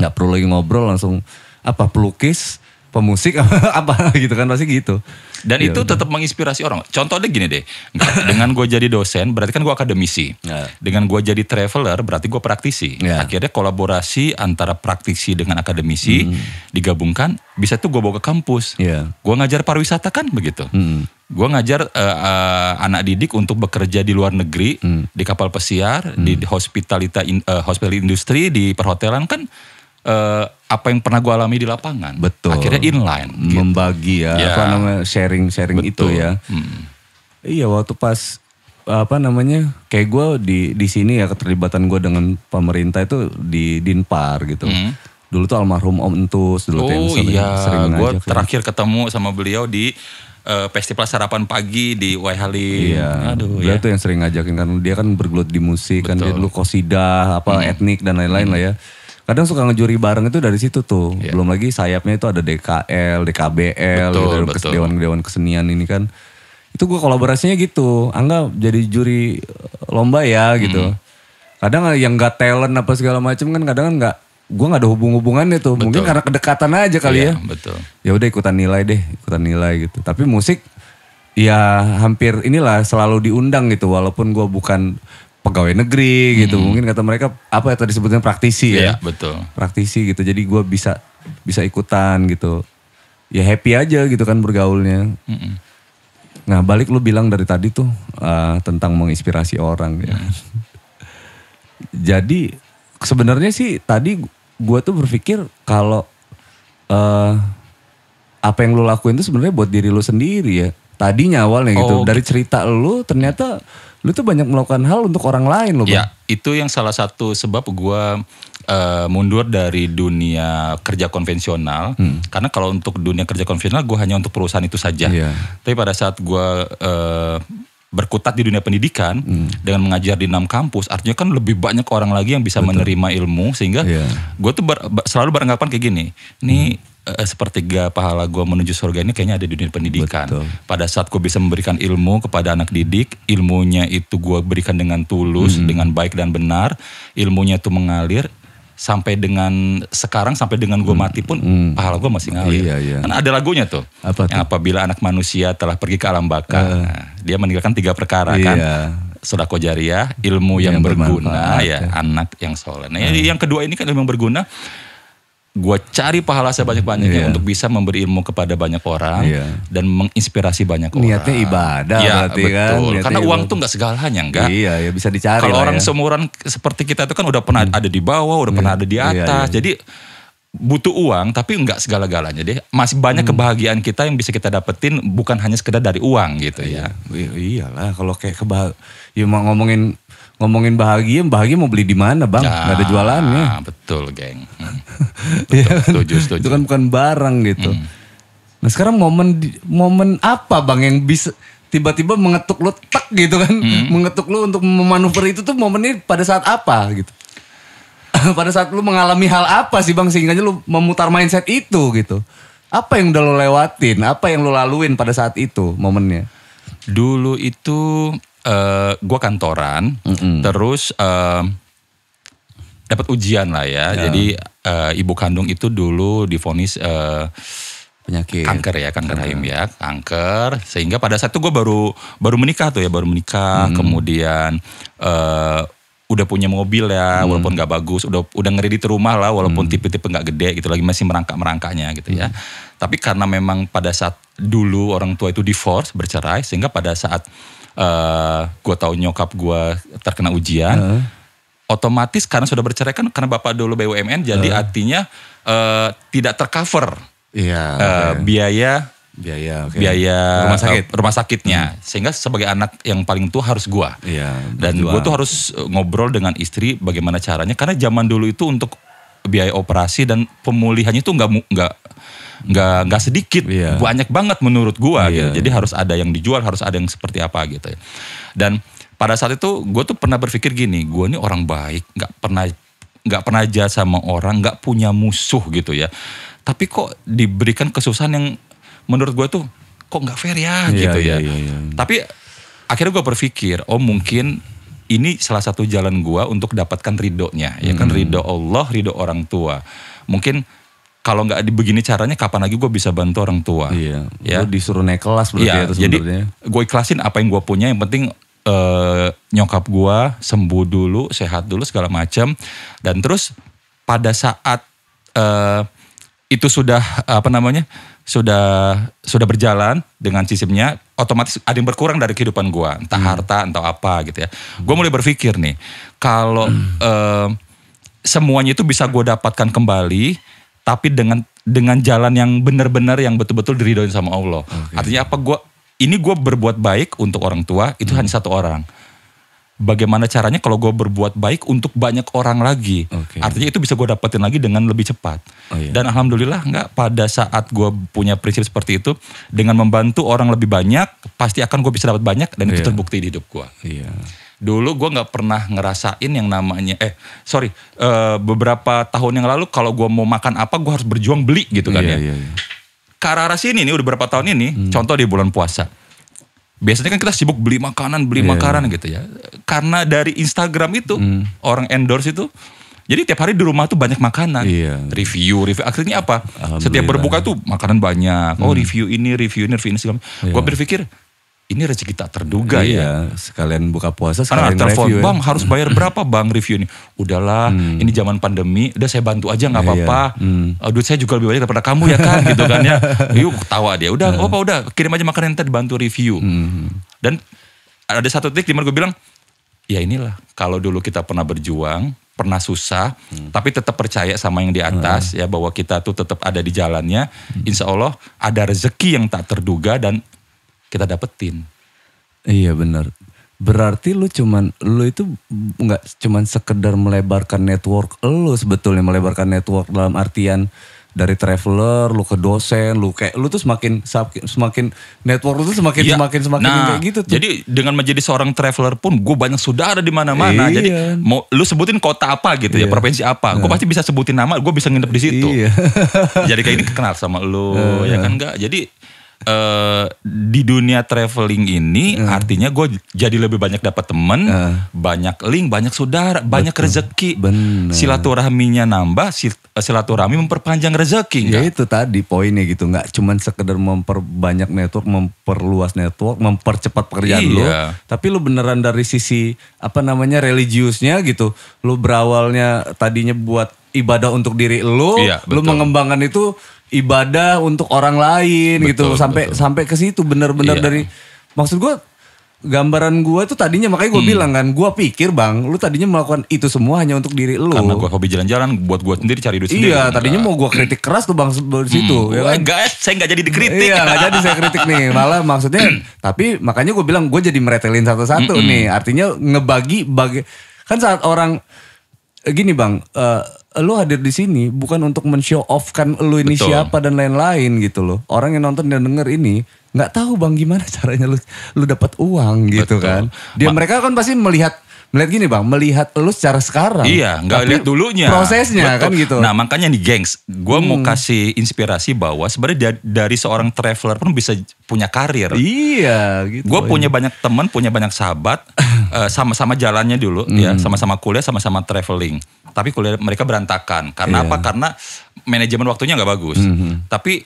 Nggak perlu lagi ngobrol langsung apa pelukis pemusik apa gitu kan pasti gitu. Dan ya, itu udah. tetap menginspirasi orang. Contoh deh gini deh, dengan gue jadi dosen berarti kan gue akademisi. ya. Dengan gue jadi traveler berarti gue praktisi. ya. Akhirnya kolaborasi antara praktisi dengan akademisi hmm. digabungkan bisa tuh gue bawa ke kampus. ya. Gue ngajar pariwisata kan begitu. hmm. Gue ngajar uh, uh, anak didik untuk bekerja di luar negeri, hmm. di kapal pesiar, hmm. di hospitalita in, uh, hospital industri, di perhotelan kan uh, apa yang pernah gue alami di lapangan. Betul. Akhirnya inline. Gitu. Membagi ya, yeah. apa ya. namanya sharing-sharing itu ya. Hmm. Iya waktu pas apa namanya kayak gue di di sini ya keterlibatan gue dengan pemerintah itu di dinpar gitu. Hmm. Dulu tuh almarhum Om Entus dulu oh, tuh yang oh, sering, iya. Gue gitu. terakhir ya. ketemu sama beliau di uh, festival sarapan pagi di Wahali. Iya. Aduh, beliau ya. tuh yang sering ngajakin kan dia kan bergelut di musik kan. Betul. kan dia dulu kosida apa hmm. etnik dan lain-lain hmm. lah ya kadang suka ngejuri bareng itu dari situ tuh. Yeah. Belum lagi sayapnya itu ada DKL, DKBL, dewan gitu, dewan-dewan kesenian ini kan. Itu gue kolaborasinya gitu. Angga jadi juri eh, lomba ya gitu. Hmm. Kadang eh, yang gak talent apa segala macam kan kadang kan gak gue nggak ada hubung-hubungannya tuh betul. mungkin karena kedekatan aja kali yeah, ya betul ya udah ikutan nilai deh ikutan nilai gitu tapi musik ya hampir inilah selalu diundang gitu walaupun gue bukan pegawai negeri gitu. Hmm. Mungkin kata mereka apa ya tadi sebutnya praktisi ya. Iya, betul. Praktisi gitu. Jadi gue bisa bisa ikutan gitu. Ya happy aja gitu kan bergaulnya. Hmm. Nah, balik lu bilang dari tadi tuh uh, tentang menginspirasi orang ya. Mm. Jadi sebenarnya sih tadi gue tuh berpikir kalau uh, apa yang lu lakuin itu sebenarnya buat diri lu sendiri ya. Tadinya awalnya gitu okay. Oh, dari cerita lu ternyata lu tuh banyak melakukan hal untuk orang lain loh. Ya, itu yang salah satu sebab gue uh, mundur dari dunia kerja konvensional. Hmm. Karena kalau untuk dunia kerja konvensional gue hanya untuk perusahaan itu saja. Yeah. Tapi pada saat gue uh, berkutat di dunia pendidikan hmm. dengan mengajar di enam kampus artinya kan lebih banyak orang lagi yang bisa Betul. menerima ilmu sehingga yeah. gue tuh ber, selalu beranggapan kayak gini nih hmm Eh, eh, sepertiga pahala gue menuju surga ini kayaknya ada di dunia pendidikan. Betul. Pada saat gue bisa memberikan ilmu kepada anak didik, ilmunya itu gue berikan dengan tulus, hmm. dengan baik dan benar, ilmunya itu mengalir sampai dengan sekarang sampai dengan gue hmm. mati pun hmm. pahala gue masih ngalir. Iya, iya. Kan ada lagunya tuh. Apa tuh? apabila anak manusia telah pergi ke alam baka, uh, eh. nah, dia meninggalkan tiga perkara iya. kan. Sodako jariah, ilmu yang, yang berguna, ya, ya anak yang soleh. Nah, hmm. yang kedua ini kan ilmu yang berguna gue cari pahala sebanyak-banyaknya yeah. untuk bisa memberi ilmu kepada banyak orang yeah. dan menginspirasi banyak orang. Niatnya ibadah ya, berarti kan, betul. kan. Niatnya Karena ibadah. uang tuh nggak segalanya enggak. Iya, ya bisa dicari Kalau orang ya. seumuran seperti kita itu kan udah pernah hmm. ada di bawah, udah yeah. pernah iya, ada di iya, atas. Yeah, yeah. Jadi butuh uang tapi nggak segala-galanya deh. Masih banyak hmm. kebahagiaan kita yang bisa kita dapetin bukan hanya sekedar dari uang gitu iya, ya. ya. Iyalah kalau kayak kebah, ya mau ngomongin ngomongin bahagia, bahagia mau beli di mana bang? Ah, ya, Gak ada jualannya. Betul geng. Iya betul, ya, setuju, setuju. Itu kan bukan barang gitu. Hmm. Nah sekarang momen momen apa bang yang bisa tiba-tiba mengetuk lo tak gitu kan? Hmm. Mengetuk lo untuk memanuver itu tuh momennya pada saat apa gitu? pada saat lo mengalami hal apa sih bang sehingga lo memutar mindset itu gitu? Apa yang udah lo lewatin? Apa yang lo laluin pada saat itu momennya? Dulu itu uh, eh, gue kantoran, mm -hmm. terus uh, eh, dapat ujian lah ya. Yeah. Jadi uh, ibu kandung itu dulu difonis uh, penyakit kanker ya kanker rahim ya kanker sehingga pada saat itu gue baru baru menikah tuh ya baru menikah hmm. kemudian uh, udah punya mobil ya hmm. walaupun gak bagus udah udah ngeredit rumah lah walaupun tipe-tipe hmm. nggak -tipe gede gitu lagi masih merangkak merangkaknya gitu ya hmm. tapi karena memang pada saat dulu orang tua itu divorce bercerai sehingga pada saat uh, eh, gue tahu nyokap gue terkena ujian, uh. otomatis karena sudah bercerai kan karena bapak dulu BUMN, jadi uh. artinya uh, tidak tercover yeah, iya, okay. uh, biaya biaya okay. biaya rumah sakit eh, rumah sakitnya hmm. sehingga sebagai anak yang paling tua harus gua iya, dan gua tuh harus ngobrol dengan istri bagaimana caranya karena zaman dulu itu untuk biaya operasi dan pemulihannya itu nggak nggak nggak nggak sedikit yeah. banyak banget menurut gua yeah, gitu. Iya, jadi iya. harus ada yang dijual harus ada yang seperti apa gitu ya. dan pada saat itu gue tuh pernah berpikir gini gue ini orang baik nggak pernah nggak pernah jahat sama orang nggak punya musuh gitu ya tapi kok diberikan kesusahan yang menurut gue tuh kok nggak fair ya yeah, gitu ya yeah, yeah, iya. tapi akhirnya gue berpikir oh mungkin ini salah satu jalan gua untuk dapatkan ridhonya ya kan hmm. ridho Allah ridho orang tua mungkin kalau nggak begini caranya kapan lagi gue bisa bantu orang tua iya ya gua disuruh naik kelas berarti iya, ya, jadi gue ikhlasin apa yang gue punya yang penting eh, nyokap gue sembuh dulu sehat dulu segala macam dan terus pada saat eh, itu sudah apa namanya sudah sudah berjalan dengan sistemnya otomatis ada yang berkurang dari kehidupan gua entah hmm. harta entah apa gitu ya gua mulai berpikir nih kalau hmm. eh, semuanya itu bisa gua dapatkan kembali tapi dengan dengan jalan yang benar-benar yang betul-betul diridoin sama Allah okay. artinya apa gua ini gua berbuat baik untuk orang tua itu hmm. hanya satu orang bagaimana caranya kalau gue berbuat baik untuk banyak orang lagi. Okay. Artinya itu bisa gue dapetin lagi dengan lebih cepat. Oh, iya. Dan alhamdulillah nggak pada saat gue punya prinsip seperti itu, dengan membantu orang lebih banyak, pasti akan gue bisa dapat banyak dan itu iya. terbukti di hidup gue. Yeah. Dulu gue nggak pernah ngerasain yang namanya, eh sorry, uh, beberapa tahun yang lalu kalau gue mau makan apa gue harus berjuang beli gitu kan yeah, ya. Yeah, yeah. Ke sini nih udah berapa tahun ini, hmm. contoh di bulan puasa biasanya kan kita sibuk beli makanan, beli yeah. makanan gitu ya. Karena dari Instagram itu mm. orang endorse itu jadi tiap hari di rumah tuh banyak makanan, yeah. review, review. Akhirnya apa? Setiap berbuka tuh makanan banyak. Oh hmm. review ini, review ini, review ini. yeah. Gue iya. berpikir ini rezeki tak terduga iya, ya. Sekalian buka puasa sekalian Karena telepon, review ya. Bang harus hmm. bayar berapa Bang review ini? Udahlah, hmm. ini zaman pandemi, udah saya bantu aja nggak iya, iya. apa-apa. Iya. Hmm. Eh, duit saya juga lebih banyak daripada kamu ya kan gitu kan ya. Yuk tawa dia. Udah, hmm. apa udah kirim aja makanan ntar dibantu review. Hmm. Dan ada satu titik dimana gue bilang, ya inilah kalau dulu kita pernah berjuang, pernah susah, hmm. tapi tetap percaya sama yang di atas hmm. ya bahwa kita tuh tetap ada di jalannya. Hmm. Insya Allah ada rezeki yang tak terduga dan kita dapetin. Iya benar. Berarti lu cuman lu itu nggak cuman sekedar melebarkan network lu sebetulnya melebarkan network dalam artian dari traveler lu ke dosen lu kayak lu tuh semakin semakin network lu tuh semakin ya. semakin semakin nah, kayak gitu tuh. Jadi dengan menjadi seorang traveler pun gue banyak saudara di mana-mana. Iya. Jadi mau lu sebutin kota apa gitu ya, iya. ya, provinsi apa, nah. gue iya. pasti bisa sebutin nama, gue bisa nginep di situ. Iya. jadi kayak ini kenal sama lu, nah, ya kan enggak. Jadi uh, di dunia traveling ini uh. artinya gue jadi lebih banyak dapat temen, uh. banyak link, banyak saudara, Betul. banyak rezeki. Bener. Silaturahminya nambah, eh, silaturahmi memperpanjang rezeki. Ya itu tadi poinnya gitu, nggak cuman sekedar memperbanyak network, memperluas network, mempercepat pekerjaan iya. lo. Tapi lo beneran dari sisi apa namanya religiusnya gitu, lo berawalnya tadinya buat ibadah untuk diri lo, iya, lo mengembangkan itu ibadah untuk orang lain gitu. betul, gitu loh. sampai betul. sampai ke situ bener-bener iya. dari maksud gue gambaran gue itu tadinya makanya gue hmm. bilang kan gue pikir bang lu tadinya melakukan itu semua hanya untuk diri lu karena gue hobi jalan-jalan buat gue sendiri cari duit sendiri iya tadinya mau gue kritik keras tuh bang dari situ hmm. ya kan? Eh, guys saya nggak jadi dikritik iya nggak jadi saya kritik nih malah maksudnya tapi makanya gue bilang gue jadi meretelin satu-satu hmm. nih artinya ngebagi bagi kan saat orang gini bang uh, lo hadir di sini bukan untuk men-show off kan lo ini Betul. siapa dan lain-lain gitu loh. Orang yang nonton dan denger ini nggak tahu bang gimana caranya lu lu dapat uang gitu Betul. kan. Dia Ma mereka kan pasti melihat melihat gini bang, melihat lu secara sekarang. Iya, nggak lihat dulunya. Prosesnya kan Betul. kan gitu. Nah makanya nih gengs, gue hmm. mau kasih inspirasi bahwa sebenarnya dari seorang traveler pun bisa punya karir. Iya, gitu. Gue punya banyak teman, punya banyak sahabat, eh, sama-sama uh, jalannya dulu, ya, hmm. ya, sama-sama kuliah, sama-sama traveling. Tapi kuliah mereka berantakan. Karena yeah. apa? Iya. Karena manajemen waktunya nggak bagus. Mm -hmm. Tapi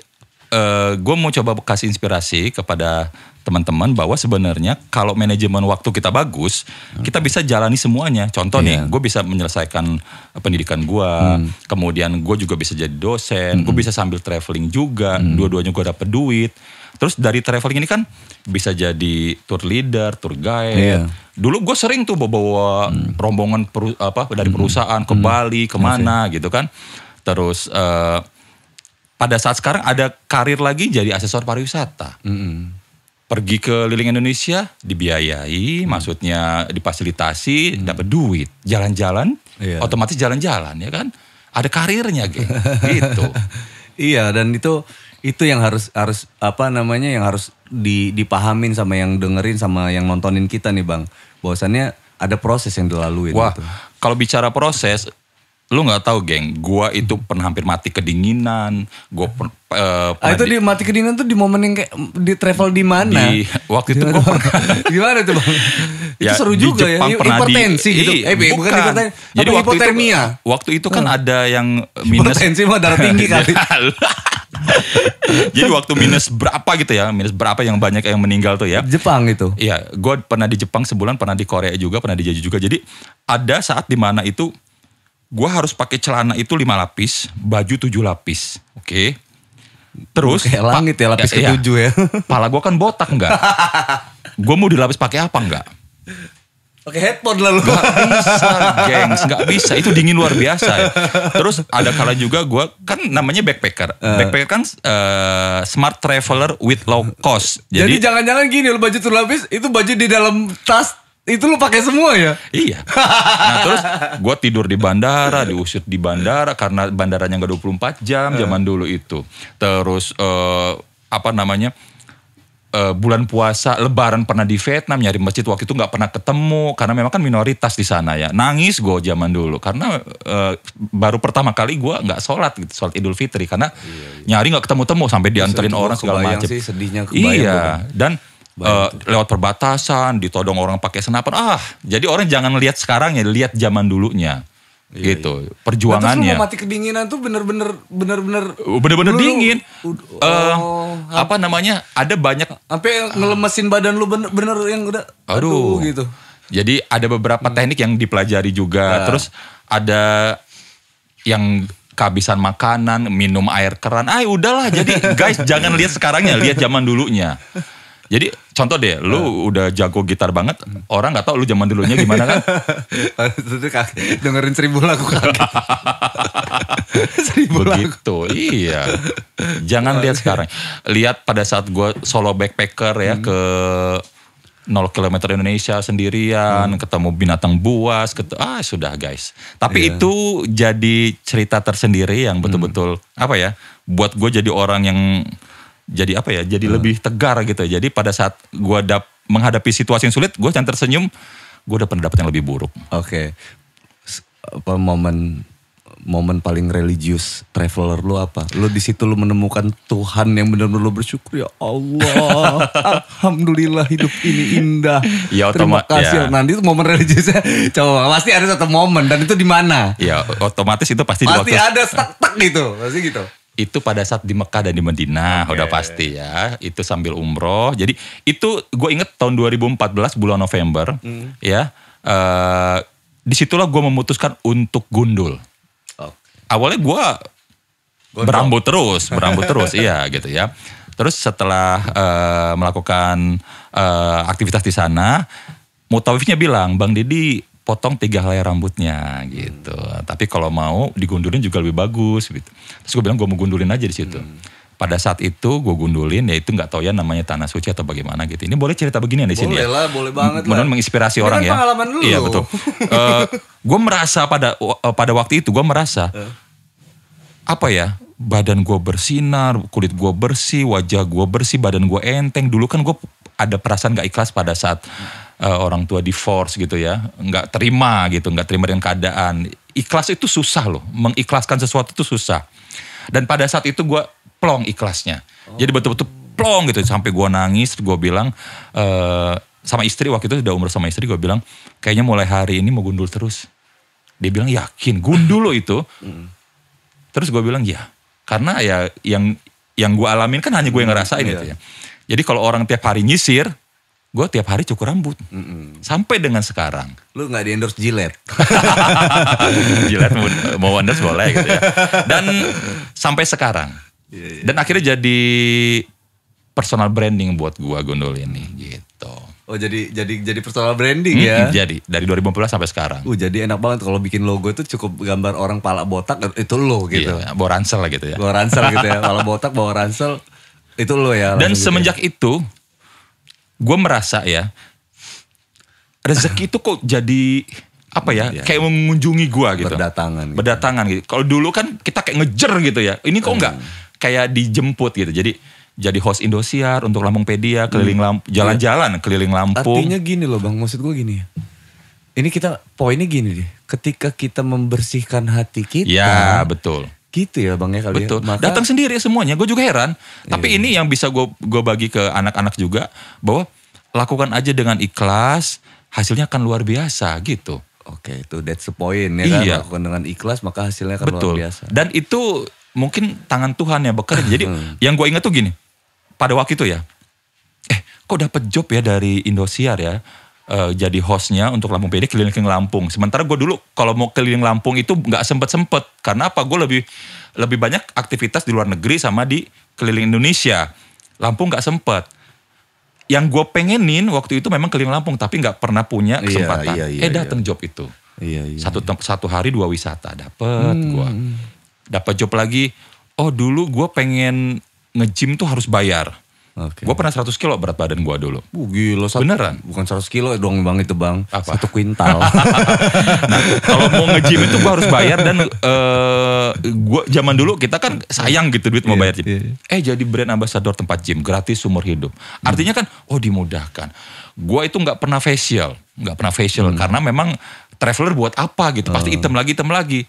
uh, eh, gue mau coba kasih inspirasi kepada teman-teman bahwa sebenarnya kalau manajemen waktu kita bagus, kita hmm. bisa jalani semuanya. Contoh yeah. nih, iya. gue bisa menyelesaikan eh, pendidikan gue, hmm. kemudian gue juga bisa jadi dosen, hmm. gue bisa sambil traveling juga, hmm. dua-duanya gue dapet duit. Terus dari traveling ini kan bisa jadi tour leader, tour guide. Yeah. Dulu gue sering tuh bawa hmm. rombongan peru, apa dari hmm. perusahaan ke hmm. Bali, kemana iya okay. gitu kan. Terus uh, pada saat sekarang ada karir lagi jadi asesor pariwisata. Hmm pergi ke liling Indonesia dibiayai, hmm. maksudnya difasilitasi, hmm. dapat duit, jalan-jalan, yeah. otomatis jalan-jalan ya kan, ada karirnya gitu. gitu. Iya dan itu itu yang harus harus apa namanya yang harus di, dipahamin sama yang dengerin sama yang nontonin kita nih bang, bahwasannya ada proses yang dilalui. Wah, gitu. kalau bicara proses, lu nggak tahu geng gua itu pernah hampir mati kedinginan gua per, uh, eh, ah, itu di, di mati kedinginan tuh di momen yang kayak di travel di mana di, waktu itu gimana, gua pernah, gimana tuh bang ya, itu seru di juga ya. Jepang ya hipertensi gitu iya, eh bukan, bukan hipertensi jadi waktu hipotermia itu, waktu itu kan hmm. ada yang minus hipertensi mah darah tinggi kali jadi waktu minus berapa gitu ya, minus berapa yang banyak yang meninggal tuh ya. Jepang itu. Iya, gua pernah di Jepang sebulan, pernah di Korea juga, pernah di Jeju juga. Jadi ada saat dimana itu gue harus pakai celana itu lima lapis, baju tujuh lapis, oke? Okay? Terus kayak langit ya, ya lapis ya, ketujuh ya. Pala gue kan botak nggak? gue mau dilapis pakai apa nggak? Pakai headphone lalu. Gak bisa, gengs, gak bisa. Itu dingin luar biasa. Ya. Terus ada kala juga gue kan namanya backpacker. Uh. Backpacker kan uh, smart traveler with low cost. Jadi jangan-jangan gini, lo baju tujuh lapis itu baju di dalam tas itu lu pakai semua ya? Iya. Nah terus gue tidur di bandara, diusut di bandara karena bandaranya nggak 24 jam zaman dulu itu. Terus eh, apa namanya? eh, bulan puasa Lebaran pernah di Vietnam nyari masjid waktu itu nggak pernah ketemu karena memang kan minoritas di sana ya nangis gue zaman dulu karena eh, baru pertama kali gue nggak sholat gitu sholat Idul Fitri karena Iya, iya. nyari nggak ketemu temu sampai iya, dianterin orang segala macam iya dan uh, lewat perbatasan, ditodong orang pakai senapan. Ah, jadi orang jangan lihat sekarang ya, lihat zaman dulunya. Iya, gitu iya. perjuangannya. Nah, terus mati kedinginan tuh bener-bener bener-bener uh, bener-bener dingin. uh, oh, apa namanya? Ada banyak sampai uh, ngelemesin badan lu bener-bener yang udah aduh, aduh gitu. Jadi ada beberapa hmm. teknik yang dipelajari juga. Nah. Terus ada yang kehabisan makanan, minum air keran. Ah, udahlah. Jadi guys, jangan lihat sekarangnya, lihat zaman dulunya. Jadi contoh deh, lu uh. udah jago gitar banget, hmm. orang nggak tahu lu zaman dulunya gimana kan? dengerin seribu lagu kaget. seribu Begitu, lagu. iya. Jangan lihat sekarang. Lihat pada saat gue solo backpacker ya hmm. ke 0 km Indonesia sendirian, hmm. ketemu binatang buas, ketemu, ah sudah guys. Tapi yeah. itu jadi cerita tersendiri yang betul-betul hmm. apa ya? Buat gue jadi orang yang jadi apa ya jadi hmm. lebih tegar gitu jadi pada saat gue dap menghadapi situasi yang sulit gue jangan tersenyum gue udah pendapat yang lebih buruk oke okay. apa momen momen paling religius traveler lu apa? Lu di situ lu menemukan Tuhan yang benar-benar lu bersyukur ya Allah. Alhamdulillah hidup ini indah. Ya Terima kasih. Ya. Nanti itu momen religiusnya coba pasti ada satu momen dan itu di mana? Ya otomatis itu pasti, pasti di waktu. ada stuck-stuck gitu, pasti gitu itu pada saat di Mekah dan di Medina okay. udah pasti ya itu sambil umroh jadi itu gue inget tahun 2014 bulan November hmm. ya uh, disitulah gue memutuskan untuk gundul okay. awalnya gue berambut terus berambut terus iya gitu ya terus setelah uh, melakukan uh, aktivitas di sana Mutawifnya bilang, Bang Didi potong tiga helai rambutnya gitu. Hmm. Tapi kalau mau digundulin juga lebih bagus gitu. Terus gue bilang gue mau gundulin aja di situ. Hmm. Pada saat itu gue gundulin ya itu nggak tahu ya namanya tanah suci atau bagaimana gitu. Ini boleh cerita beginian ya di sini ya? Boleh lah, boleh banget Menurut menginspirasi Ini kan orang kan ya. pengalaman dulu. Iya betul. uh, eh, gue merasa pada uh, pada waktu itu gue merasa uh. apa ya? Badan gue bersinar, kulit gue bersih, wajah gue bersih, badan gue enteng. Dulu kan gue ada perasaan gak ikhlas pada saat hmm uh, orang tua divorce gitu ya, nggak terima gitu, nggak terima dengan keadaan. Ikhlas itu susah loh, mengikhlaskan sesuatu itu susah. Dan pada saat itu gue plong ikhlasnya. Oh. Jadi betul-betul plong gitu, sampai gue nangis, gue bilang uh, sama istri waktu itu sudah umur sama istri, gue bilang kayaknya mulai hari ini mau gundul terus. Dia bilang yakin, gundul lo itu. Terus gue bilang ya, karena ya yang yang gue alamin kan hanya gue yang ngerasain hmm, gitu ya. Jadi kalau orang tiap hari nyisir, gue tiap hari cukur rambut. Mm -mm. Sampai dengan sekarang. Lu nggak di endorse jilet jilet mau, mau endorse boleh gitu ya. Dan sampai sekarang. Yeah, iya. Dan akhirnya jadi personal branding buat gue Gondol ini gitu. Oh jadi jadi jadi personal branding hmm, ya. Jadi dari 2015 sampai sekarang. Uh jadi enak banget kalau bikin logo itu cukup gambar orang pala botak itu lo gitu. Iya, bawa ransel gitu ya. Bawa ransel gitu ya. Pala botak bawa ransel itu lo ya. Dan gitu ya. semenjak gitu. itu gue merasa ya rezeki itu kok jadi apa ya, ya kayak mengunjungi gue gitu berdatangan gitu. berdatangan gitu kalau dulu kan kita kayak ngejer gitu ya ini kok hmm. nggak hmm. kayak dijemput gitu jadi jadi host Indosiar untuk Lampungpedia hmm. keliling hmm. Lamp iya. jalan-jalan ya. keliling Lampung artinya gini loh bang maksud gue gini ya. ini kita poinnya gini deh ketika kita membersihkan hati kita ya betul Gitu ya bang ya kali ya. Betul. Ya? Datang sendiri semuanya. Gue juga heran. Iya. Tapi ini yang bisa gue gue bagi ke anak-anak juga bahwa lakukan aja dengan ikhlas, hasilnya akan luar biasa gitu. Oke, itu that's the point ya kan? iya. kan. Lakukan dengan ikhlas maka hasilnya akan Betul. luar biasa. Dan itu mungkin tangan Tuhan yang bekerja. Jadi hmm. yang gue ingat tuh gini, pada waktu itu ya, eh kok dapat job ya dari Indosiar ya? uh, jadi hostnya untuk Lampung PD keliling-keliling Lampung. Sementara gue dulu kalau mau keliling Lampung itu nggak sempet-sempet. Karena apa? Gue lebih lebih banyak aktivitas di luar negeri sama di keliling Indonesia. Lampung nggak sempet. Yang gue pengenin waktu itu memang keliling Lampung, tapi nggak pernah punya iya, kesempatan. Iya, iya, iya, eh datang iya. job itu. Iya, iya, satu iya. satu hari dua wisata dapet hmm. gue. Dapat job lagi. Oh dulu gue pengen ngejim tuh harus bayar. Okay. Gue pernah 100 kilo berat badan gue dulu. Uh, gila. Satu, Beneran? Bukan 100 kilo ya dong bang itu bang. Apa? Satu kuintal. nah, kalau mau nge itu gue harus bayar dan uh, eh, gue zaman dulu kita kan sayang gitu duit mau iya, bayar gym. Yeah. Eh jadi brand ambassador tempat gym gratis seumur hidup. Artinya kan oh dimudahkan. Gue itu gak pernah facial, Gak pernah facial hmm. karena memang traveler buat apa gitu. Pasti hmm. item lagi item lagi.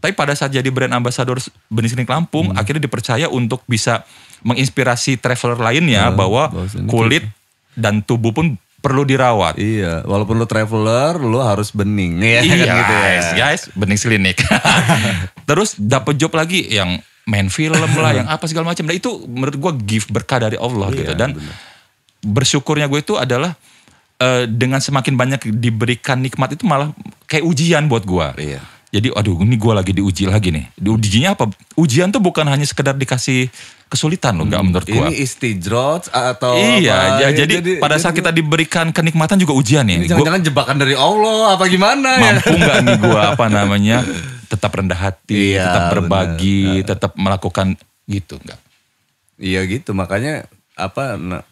Tapi pada saat jadi brand ambassador benih Lampung, hmm. akhirnya dipercaya untuk bisa menginspirasi traveler lainnya uh, bahwa kulit dan tubuh pun perlu dirawat. Iya, walaupun lo traveler, lo harus bening. Ya kan, iya, iya kan gitu ya. Guys, guys bening selinik. Terus dapat job lagi yang main film lah, yang apa segala macam. Nah itu menurut gue gift berkah dari Allah iya, gitu. Dan bener. bersyukurnya gue itu adalah uh, dengan semakin banyak diberikan nikmat itu malah kayak ujian buat gue. Iya. Jadi aduh ini gue lagi diuji lagi nih. Diujinya apa? Ujian tuh bukan hanya sekedar dikasih kesulitan loh, nggak hmm. menurut gua. Ini istidroj atau Iya, apa? Ya, jadi, jadi pada saat jadi, kita diberikan kenikmatan juga ujian ya. Jangan-jangan jebakan dari Allah apa gimana mampu ya. Mampu nggak nih gua apa namanya tetap rendah hati, iya, tetap berbagi, bener. tetap melakukan gitu nggak? Iya gitu, makanya apa Nah,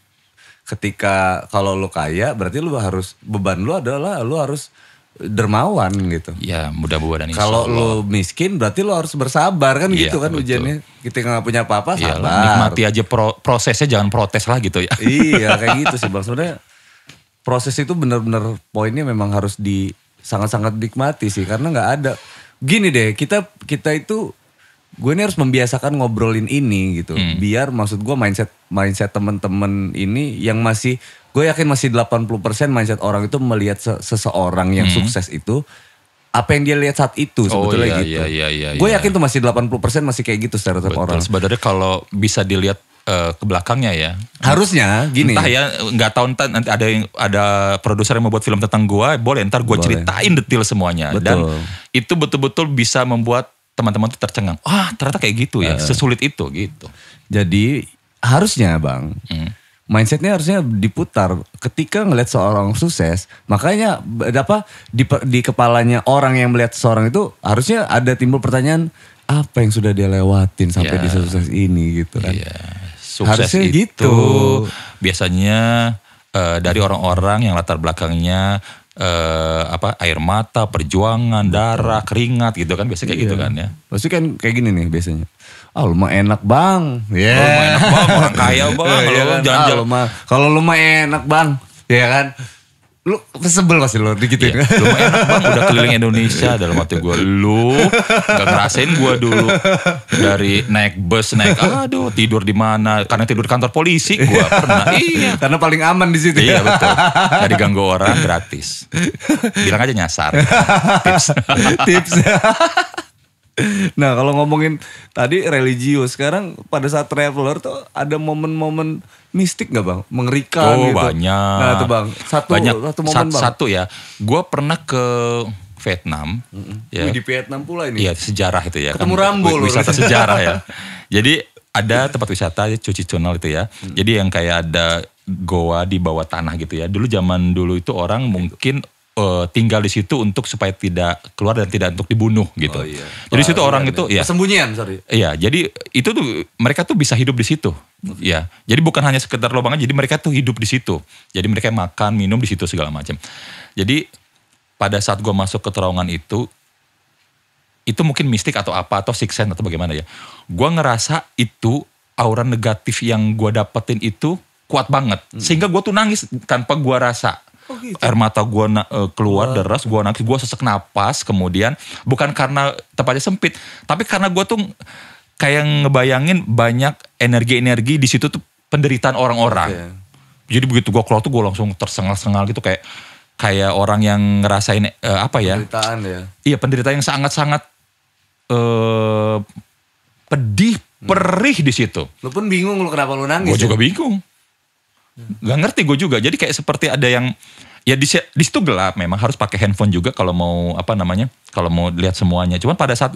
ketika kalau lo kaya berarti lo harus beban lo adalah lo harus dermawan gitu. Ya mudah-mudahan Kalau lo miskin berarti lo harus bersabar kan ya, gitu kan betul. ujiannya. Kita gak punya apa-apa sabar. Iya, sabar. Nikmati aja pro prosesnya jangan protes lah gitu ya. iya kayak gitu sih bang. Sebenarnya proses itu benar-benar poinnya memang harus di sangat-sangat nikmati sih karena gak ada. Gini deh kita kita itu gue ini harus membiasakan ngobrolin ini gitu. Hmm. Biar maksud gue mindset mindset temen-temen ini yang masih Gue yakin masih 80% mindset orang itu melihat seseorang yang hmm. sukses itu apa yang dia lihat saat itu oh, sebetulnya oh, iya, gitu. Iya, iya, iya, gue yakin tuh masih 80% masih kayak gitu secara orang. Sebenarnya kalau bisa dilihat eh, ke belakangnya ya. Harusnya gini. Entah ya nggak tahu entah nanti ada yang ada produser yang membuat film tentang gue boleh ntar gue ceritain detail semuanya betul. dan itu betul-betul bisa membuat teman-teman tuh tercengang. Wah, ternyata kayak gitu ya, uh, sesulit itu gitu. Jadi harusnya, Bang. Hmm mindsetnya harusnya diputar ketika ngelihat seorang sukses makanya apa di, di kepalanya orang yang melihat seorang itu harusnya ada timbul pertanyaan apa yang sudah dia lewatin sampai yeah. di ya. sukses ini gitu kan yeah. sukses harusnya itu gitu. biasanya uh, dari orang-orang yang latar belakangnya uh, apa air mata perjuangan darah keringat gitu kan biasanya kayak yeah. gitu iya. kan ya pasti kan kayak gini nih biasanya Ah lu mah enak bang. Ya. Yeah. Oh, lu enak bang, orang kaya bang. Kalau yeah, lu jalan-jalan. Ah, Kalau lu mah enak bang. Ya kan lu sebel pasti lo digituin. Iya, lu enak banget udah keliling Indonesia dalam hati gue lu gak ngerasain gue dulu dari naik bus naik aduh tidur di mana karena tidur di kantor polisi gue pernah iya karena paling aman di situ iya betul gak diganggu orang gratis bilang aja nyasar tips tips nah kalau ngomongin tadi religius sekarang pada saat traveler tuh ada momen-momen mistik nggak bang mengerikan oh, gitu banyak nah itu bang satu banyak. satu momen Sat, bang satu ya gue pernah ke Vietnam mm -hmm. ya Wih, di Vietnam pula ini iya sejarah itu ya ketemu kan, Rambo loh wisata sejarah ya jadi ada tempat wisata cuci cunal itu ya mm. jadi yang kayak ada goa di bawah tanah gitu ya dulu zaman dulu itu orang mungkin uh, tinggal di situ untuk supaya tidak keluar dan tidak untuk dibunuh gitu. Oh, iya. Jadi situ iya, orang iya. itu ya sembunyian sorry. Iya, jadi itu tuh mereka tuh bisa hidup di situ. Okay. Ya. Jadi bukan hanya sekedar lubang jadi mereka tuh hidup di situ. Jadi mereka makan, minum di situ segala macam. Jadi pada saat gue masuk ke terowongan itu itu mungkin mistik atau apa atau six sense atau bagaimana ya. Gue ngerasa itu aura negatif yang gue dapetin itu kuat banget. Hmm. Sehingga gue tuh nangis tanpa gue rasa Oh gitu. Air mata gue na- eh, keluar Wah. deras, gua nangis, gua sesek napas. Kemudian bukan karena tempatnya sempit, tapi karena gua tuh kayak ngebayangin banyak energi-energi di situ tuh penderitaan orang-orang. Okay. Jadi begitu gua keluar tuh gua langsung tersengal-sengal gitu kayak kayak orang yang ngerasain uh, apa ya? Penderitaan ya. Iya penderitaan yang sangat-sangat uh, pedih, hmm. perih hmm. di situ. Lu pun bingung lu kenapa lu nangis? Gue juga ya? bingung gak ngerti gue juga jadi kayak seperti ada yang ya di, di situ gelap memang harus pakai handphone juga kalau mau apa namanya kalau mau lihat semuanya cuman pada saat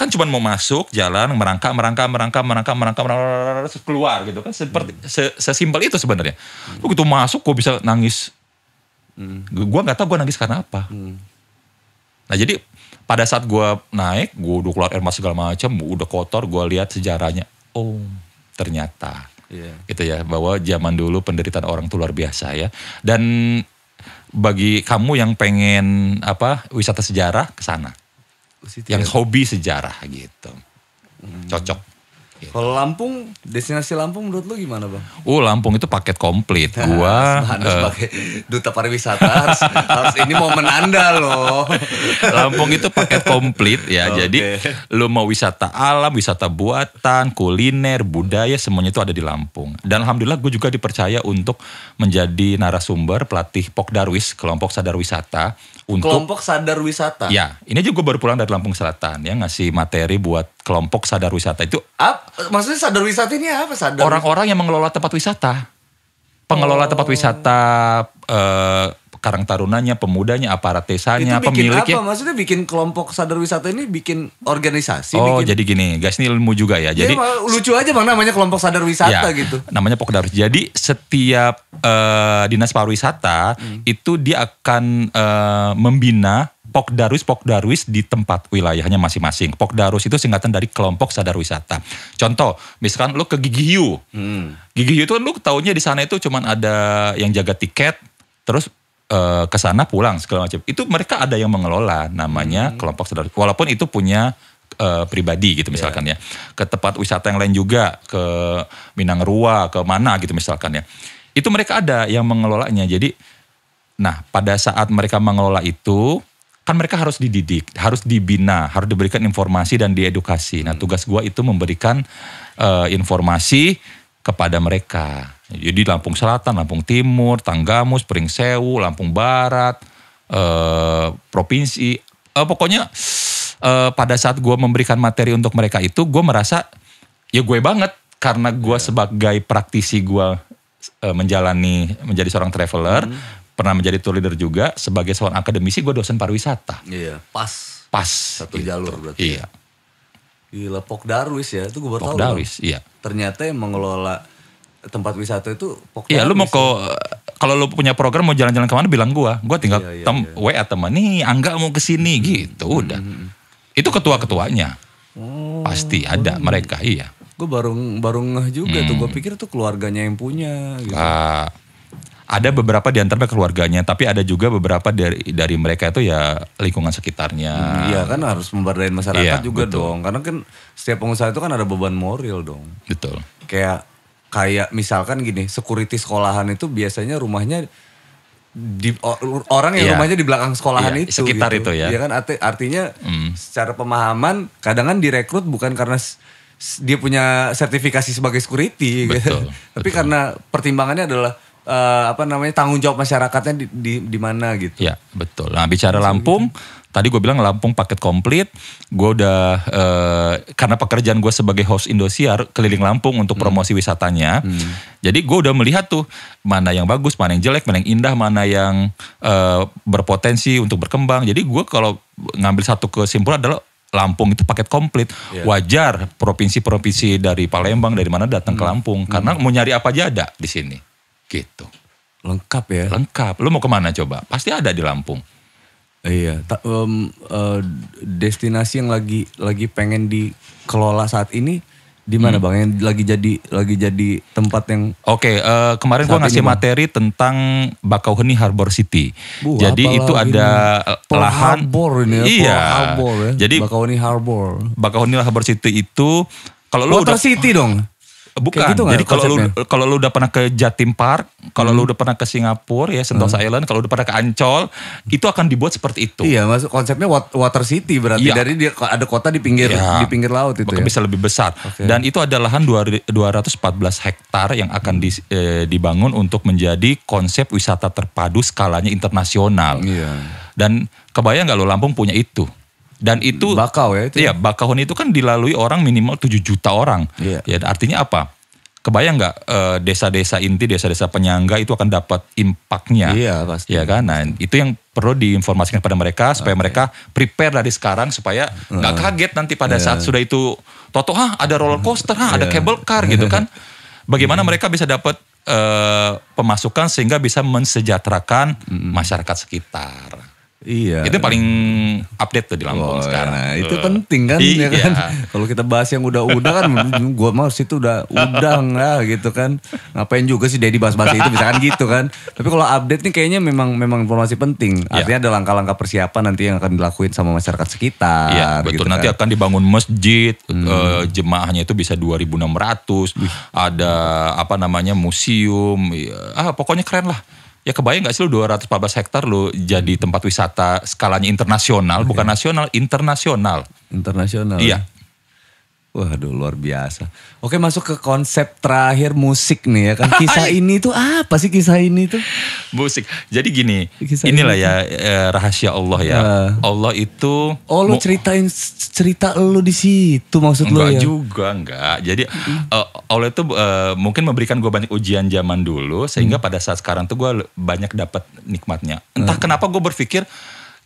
kan cuman mau masuk jalan merangkak merangkak merangkak merangkak merangkak, merangkak keluar gitu kan seperti hmm. se, sesimpel itu sebenarnya hmm. begitu masuk gue bisa nangis hmm. gue gak tau gue nangis karena apa hmm. nah jadi pada saat gue naik gue udah keluar air mas segala macam udah kotor gue lihat sejarahnya oh ternyata yeah. gitu ya bahwa zaman dulu penderitaan orang tuh luar biasa ya dan bagi kamu yang pengen apa wisata sejarah ke sana yang ya. hobi sejarah gitu hmm. cocok Gitu. Kalau Lampung, destinasi Lampung menurut lu gimana bang? Oh uh, Lampung itu paket komplit. Gua uh, eh, sebagai duta pariwisata harus, harus ini momen anda loh. Lampung itu paket komplit ya. Okay. Jadi lu mau wisata alam, wisata buatan, kuliner, budaya semuanya itu ada di Lampung. Dan alhamdulillah gue juga dipercaya untuk menjadi narasumber pelatih Darwis kelompok sadar wisata. Untuk, kelompok sadar wisata. Ya, ini juga baru pulang dari Lampung Selatan ya ngasih materi buat kelompok sadar wisata itu. Apa? maksudnya sadar wisata ini apa sadar? Orang-orang yang mengelola tempat wisata. Pengelola oh. tempat wisata eh Karang Tarunanya, pemudanya, aparat desanya, pemiliknya. Apa? Maksudnya bikin kelompok sadar wisata ini bikin organisasi. Oh, bikin... jadi gini, guys ini ilmu juga ya. Iya, jadi ya, lucu aja bang namanya kelompok sadar ya, wisata ya, gitu. Namanya harus. Jadi setiap eh, dinas pariwisata hmm. itu dia akan eh, membina Pokdarwis Pokdarwis di tempat wilayahnya masing-masing. Pokdarwis itu singkatan dari kelompok sadar wisata. Contoh, misalkan lu ke Gigi Hiu. Hmm. Gigi Hiu itu kan lu taunya di sana itu cuman ada yang jaga tiket, terus uh, ke sana pulang segala macam. Itu mereka ada yang mengelola namanya hmm. kelompok sadar. Walaupun itu punya uh, pribadi gitu misalkan yeah. ya. Ke tempat wisata yang lain juga, ke Minang Rua, ke mana gitu misalkan ya. Itu mereka ada yang mengelolanya. Jadi nah, pada saat mereka mengelola itu kan mereka harus dididik, harus dibina, harus diberikan informasi dan diedukasi. Nah, hmm. tugas gue itu memberikan uh, informasi kepada mereka. Jadi Lampung Selatan, Lampung Timur, Tanggamus, Pringsewu, Lampung Barat, uh, provinsi, uh, pokoknya uh, pada saat gue memberikan materi untuk mereka itu, gue merasa ya gue banget karena gue iya. sebagai praktisi gue menjalani menjadi seorang traveler, hmm pernah menjadi tour leader juga sebagai seorang akademisi gue dosen pariwisata. Iya, pas. Pas. Satu gitu. jalur berarti. Iya. Ya. Gila Pok Darwis ya, itu gue baru Pok tahu. Darwis, iya. Ternyata yang mengelola tempat wisata itu Pok Iya, lu mau ya? ke kalau lu punya program mau jalan-jalan kemana bilang gue gue tinggal iya, iya, tem iya. WA teman nih, Angga mau kesini sini hmm, gitu, hmm, udah. Hmm, -hmm. Itu ketua-ketuanya. Oh, Pasti oh, ada oh, mereka, iya. Gue baru baru ngeh juga hmm. tuh, gue pikir tuh keluarganya yang punya gitu ada beberapa di antara keluarganya, tapi ada juga beberapa dari dari mereka itu ya lingkungan sekitarnya. Hmm, iya kan harus memberdayakan masyarakat iya, juga betul. dong, karena kan setiap pengusaha itu kan ada beban moral dong. Betul. Kayak kayak misalkan gini, security sekolahan itu biasanya rumahnya di orang yang yeah. rumahnya di belakang sekolahan yeah, itu sekitar gitu. itu ya. Iya kan arti, artinya mm. secara pemahaman kadang kan direkrut bukan karena dia punya sertifikasi sebagai security betul, gitu. Betul. Tapi karena pertimbangannya adalah uh, apa namanya tanggung jawab masyarakatnya di, di, di mana gitu. Ya betul. Nah bicara Lampung, tadi gue bilang Lampung paket komplit. Gue udah uh, karena pekerjaan gue sebagai host Indosiar keliling Lampung untuk hmm. promosi wisatanya. Hmm. Jadi gue udah melihat tuh mana yang bagus, mana yang jelek, mana yang indah, mana yang uh, berpotensi untuk berkembang. Jadi gue kalau ngambil satu kesimpulan adalah Lampung itu paket komplit. Yeah. Wajar provinsi-provinsi dari Palembang dari mana datang hmm. ke Lampung hmm. karena mau nyari apa aja ada di sini. Gitu. Lengkap ya? Lengkap. Lu mau kemana coba? Pasti ada di Lampung. Iya, ta, um, uh, destinasi yang lagi lagi pengen dikelola saat ini di mana hmm. bang? Yang lagi jadi lagi jadi tempat yang Oke, okay, uh, eh, kemarin gua ngasih materi bang. tentang Bakauheni Harbor City. Bu, jadi itu ada ini, eh, lahan Harbor ini ya, Iya. Harbor ya. Jadi Bakauheni Harbor. Bakauheni Harbor City itu kalau lu Water udah, City dong. Bukan. gitu Jadi kalau lu kalau lu udah pernah ke Jatim Park, kalau hmm. lu udah pernah ke Singapura ya Sentosa hmm. Island, kalau udah pernah ke Ancol, itu akan dibuat seperti itu. Iya, maksud konsepnya water city berarti ya. dari dia ada kota di pinggir ya. di pinggir laut itu. Maka ya? Bisa lebih besar. Okay. Dan itu ada lahan 214 hektar yang akan hmm. di, eh, dibangun untuk menjadi konsep wisata terpadu skalanya internasional. Iya. Dan kebayang nggak lo Lampung punya itu? Dan itu bakau ya itu. Ya? Iya, bakau itu kan dilalui orang minimal 7 juta orang. iya. Ya artinya apa? Kebayang nggak uh, desa-desa inti, desa-desa penyangga itu akan dapat impactnya, iya pasti, ya kan? Nah itu yang perlu diinformasikan pada mereka supaya okay. mereka prepare dari sekarang supaya nggak uh, kaget nanti pada yeah. saat sudah itu, toto ah ada roller coaster, ah ada iya. cable car gitu kan? Bagaimana iya. mereka bisa dapat uh, pemasukan sehingga bisa mensejahterakan masyarakat sekitar? Iya. Itu paling update tuh di Lampung oh, iya. sekarang. Nah, itu uh. penting kan ya iya. ya kan. Kalau kita bahas yang udah-udah kan gua sih itu udah udang lah gitu kan. Ngapain juga sih Dedi bahas-bahas itu misalkan gitu kan. Tapi kalau update nih kayaknya memang memang informasi penting. Iya. Artinya yeah. ada langkah-langkah persiapan nanti yang akan dilakuin sama masyarakat sekitar. Iya, yeah, gitu betul. Gitu nanti kan. akan dibangun masjid, hmm. uh, jemaahnya itu bisa 2600. Uh. Ada apa namanya museum. Iya. Ah, pokoknya keren lah. Ya kebayang gak sih lu 214 hektar lu jadi tempat wisata skalanya internasional, okay. bukan nasional, internasional. Internasional. Iya. Waduh luar biasa. Oke masuk ke konsep terakhir musik nih ya kan. Kisah ini tuh apa sih kisah ini tuh? Musik. Jadi gini, kisah inilah ini. ya eh, rahasia Allah ya. Uh. Allah itu Oh lu ceritain cerita lu di situ maksud enggak lu ya? juga, enggak. Jadi uh, Allah itu uh, mungkin memberikan gue banyak ujian zaman dulu sehingga hmm. pada saat sekarang tuh gue banyak dapat nikmatnya. Entah uh. kenapa gue berpikir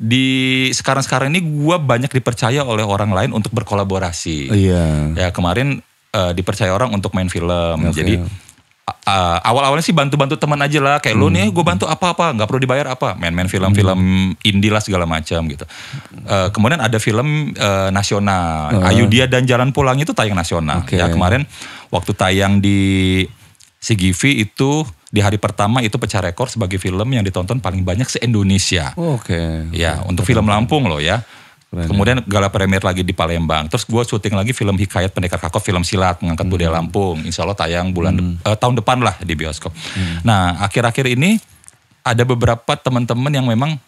di sekarang-sekarang ini gue banyak dipercaya oleh orang lain untuk berkolaborasi. Iya. Ya kemarin uh, dipercaya orang untuk main film. Okay. Jadi uh, awal-awalnya sih bantu-bantu teman aja lah. Kayak hmm. lu nih gue bantu apa-apa, nggak perlu dibayar apa. Main-main film-film hmm. indie lah segala macam gitu. Uh, kemudian ada film uh, nasional. Uh. dia dan Jalan Pulang itu tayang nasional. Okay. Ya kemarin waktu tayang di si Givi itu di hari pertama itu pecah rekor sebagai film yang ditonton paling banyak se-Indonesia. Oke. Okay. Ya, untuk Keren. film Lampung loh ya. Keren. Ya. Kemudian gala premier lagi di Palembang. Terus gue syuting lagi film Hikayat Pendekar Kakop, film silat mengangkat hmm. budaya Lampung. Insya Allah tayang bulan hmm. de eh, tahun depan lah di bioskop. Hmm. Nah, akhir-akhir ini ada beberapa teman-teman yang memang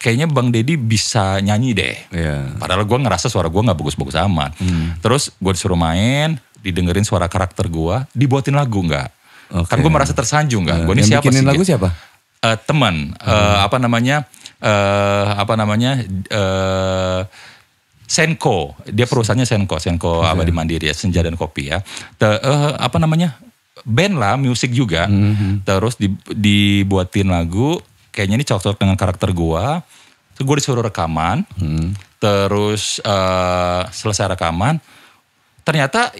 kayaknya Bang Deddy bisa nyanyi deh. Yeah. Padahal gue ngerasa suara gue gak bagus-bagus amat. Hmm. Terus gue disuruh main, didengerin suara karakter gue, dibuatin lagu gak? Okay. Kan gue merasa tersanjung kan. Uh, nah, gue ini siapa sih? lagu gitu? siapa? Uh, teman uh, uh. apa namanya? Uh, apa namanya? Uh, Senko, dia perusahaannya Senko, Senko okay. apa di Mandiri ya, Senja dan Kopi ya. Te, uh, apa namanya? Band lah, musik juga. Mm -hmm. Terus di, dibuatin lagu, kayaknya ini cocok dengan karakter gua. Terus gue disuruh rekaman, hmm. terus uh, selesai rekaman, ternyata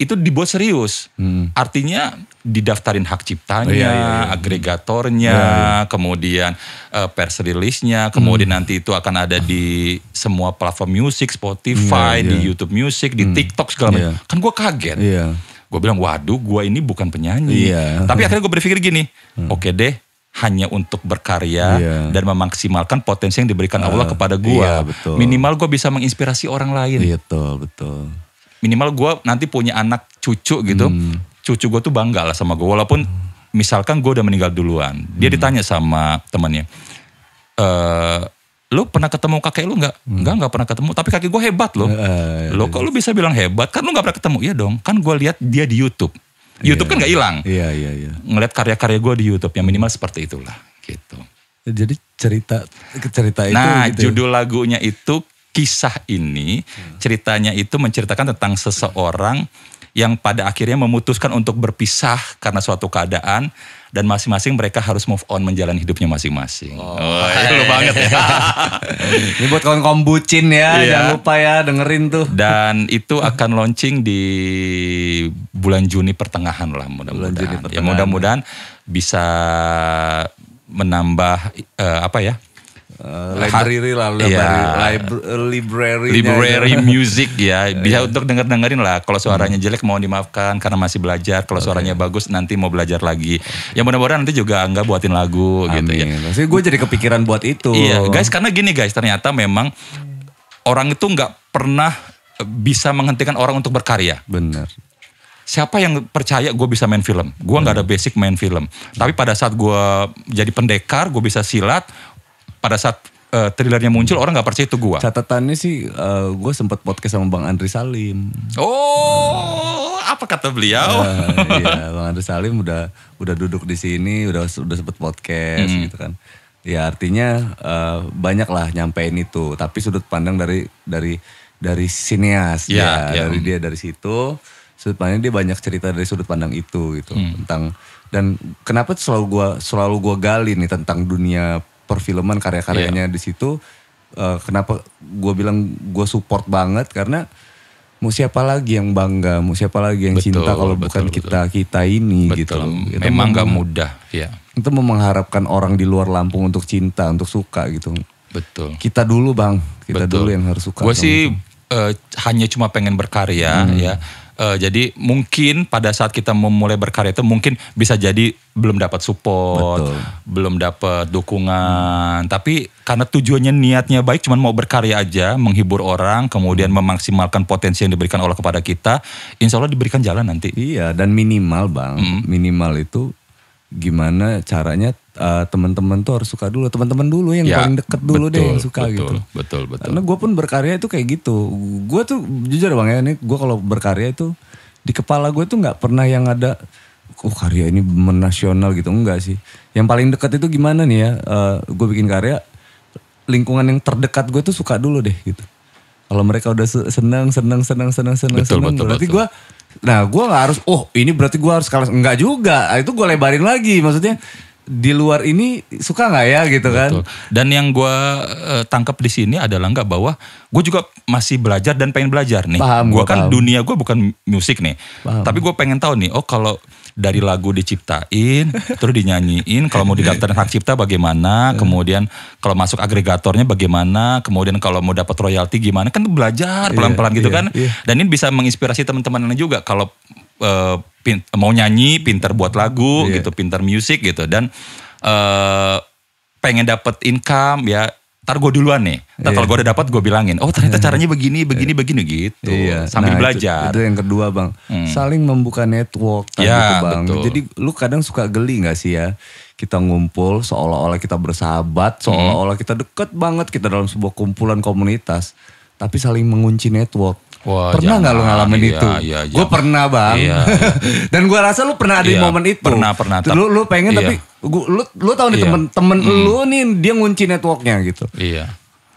itu dibuat serius. Hmm. Artinya didaftarin hak ciptanya, oh, iya, iya, iya. agregatornya, iya, iya. kemudian uh, pers rilisnya, kemudian hmm. nanti itu akan ada di semua platform musik, iya, Spotify, yeah, iya. di YouTube Music, di hmm. TikTok segala macam. Kan gue kaget. Iya. Gue bilang, waduh, gue ini bukan penyanyi. Iya. Tapi akhirnya gue berpikir gini, hmm. oke okay deh, hanya untuk berkarya yeah. dan memaksimalkan potensi yang diberikan Allah ah, kepada gue. Yeah, Minimal gue bisa menginspirasi orang lain. Betul, betul minimal gue nanti punya anak cucu gitu hmm. cucu gue tuh bangga lah sama gue walaupun misalkan gue udah meninggal duluan dia hmm. ditanya sama temannya e, lu pernah ketemu kakek lu nggak hmm. nggak nggak pernah ketemu tapi kakek gue hebat loh uh, eh, eh, lo iya, kok iya. lu bisa bilang hebat kan lu nggak pernah ketemu iya dong kan gue lihat dia di YouTube iya, YouTube yeah. kan nggak hilang iya iya iya ngeliat karya-karya gue di YouTube yang minimal seperti itulah gitu jadi cerita cerita itu nah gitu. Ya? judul lagunya itu kisah ini hmm. ceritanya itu menceritakan tentang seseorang yang pada akhirnya memutuskan untuk berpisah karena suatu keadaan dan masing-masing mereka harus move on menjalani hidupnya masing-masing. Oh, oh itu lu banget ya. Ini buat kawan-kawan ya, yeah. jangan lupa ya dengerin tuh. Dan itu akan launching di bulan Juni pertengahan lah mudah-mudahan. Ya mudah-mudahan bisa menambah uh, apa ya? Uh, Hariri lah, ya. library, library music ya, iya, bisa iya. untuk denger dengerin lah. Kalau suaranya hmm. jelek mohon dimaafkan karena masih belajar. Kalau suaranya bagus nanti mau belajar lagi. yang mudah-mudahan nanti juga nggak buatin lagu gitu, Amin. gitu ya. sih gue jadi kepikiran buat itu. Iya guys, karena gini guys, ternyata memang orang itu nggak pernah bisa menghentikan orang untuk berkarya. Benar siapa yang percaya gue bisa main film? Gue nggak hmm. ada basic main film. Tapi pada saat gue jadi pendekar, gue bisa silat, pada saat uh, thrillernya muncul hmm. orang nggak percaya itu gua. Catatannya sih uh, gua sempat podcast sama Bang Andri Salim. Oh, apa kata beliau? Uh, iya, Bang Andri Salim udah udah duduk di sini, udah udah sempat podcast hmm. gitu kan. Ya artinya uh, banyak lah nyampein itu, tapi sudut pandang dari dari dari sineas yeah, yeah. dari dia dari situ sudut pandang dia banyak cerita dari sudut pandang itu gitu hmm. tentang dan kenapa selalu gua selalu gua gali nih tentang dunia perfilman karya-karyanya yeah. di situ. Uh, kenapa gue bilang gue support banget karena mau siapa lagi yang bangga, mau siapa lagi yang betul, cinta kalau betul, bukan betul. kita kita ini gitu betul. gitu. Itu Memang gak mudah, ya. Itu mengharapkan orang di luar Lampung untuk cinta, untuk suka gitu. Betul. Kita dulu bang, kita betul. dulu yang harus suka. Gue sih uh, hanya cuma pengen berkarya hmm. ya. Uh, jadi mungkin pada saat kita memulai berkarya itu mungkin bisa jadi belum dapat support, Betul. belum dapat dukungan. Hmm. Tapi karena tujuannya niatnya baik, cuman mau berkarya aja, menghibur orang, kemudian memaksimalkan potensi yang diberikan Allah kepada kita, insya Allah diberikan jalan nanti. Iya, dan minimal bang, hmm. minimal itu gimana caranya uh, teman-teman tuh harus suka dulu teman-teman dulu yang ya, paling deket dulu betul, deh yang suka betul, gitu betul betul karena gue pun berkarya itu kayak gitu gue tuh jujur bang ya ini gue kalau berkarya itu di kepala gue tuh nggak pernah yang ada oh karya ini menasional gitu enggak sih yang paling dekat itu gimana nih ya uh, eh, gue bikin karya lingkungan yang terdekat gue tuh suka dulu deh gitu kalau mereka udah senang senang senang senang senang senang berarti gue nah gue nggak harus oh ini berarti gue harus kalah enggak juga itu gue lebarin lagi maksudnya di luar ini suka nggak ya gitu kan? Dan yang gue uh, tangkap di sini adalah nggak bahwa gue juga masih belajar dan pengen belajar nih. Gue kan paham. dunia gue bukan musik nih, paham. tapi gue pengen tahu nih. Oh kalau dari lagu diciptain, terus dinyanyiin, kalau mau didaftarin hak cipta bagaimana, iya. kemudian kalau masuk agregatornya bagaimana, kemudian kalau mau dapat royalti gimana, kan belajar iya, pelan-pelan gitu yeah, kan. Yeah. Dan ini bisa menginspirasi teman-teman juga kalau Eh, pin, mau nyanyi, pinter buat lagu yeah. gitu, pinter musik gitu dan uh, pengen dapet income ya ntar gue duluan nih. Ntar iya. kalau gue udah dapat gue bilangin, oh ternyata iya. caranya begini, iya. begini, begini gitu. Yeah. Sambil nah, belajar. Itu, itu yang kedua bang, hmm. saling membuka network tadi ya, bang. Betul. Jadi lu kadang suka geli gak sih ya? Kita ngumpul seolah-olah kita bersahabat, hmm. seolah-olah kita deket banget, kita dalam sebuah kumpulan komunitas. Tapi saling mengunci network. Wah, pernah nggak lo ngalamin ah, iya, itu? Iya, gue pernah bang. Iya, iya. Dan gue rasa lu pernah ada iya, di momen itu. Pernah pernah. Lu lu pengen iya. tapi gua, lu lu tahu nih iya. temen temen mm. lu nih dia ngunci networknya gitu. Iya.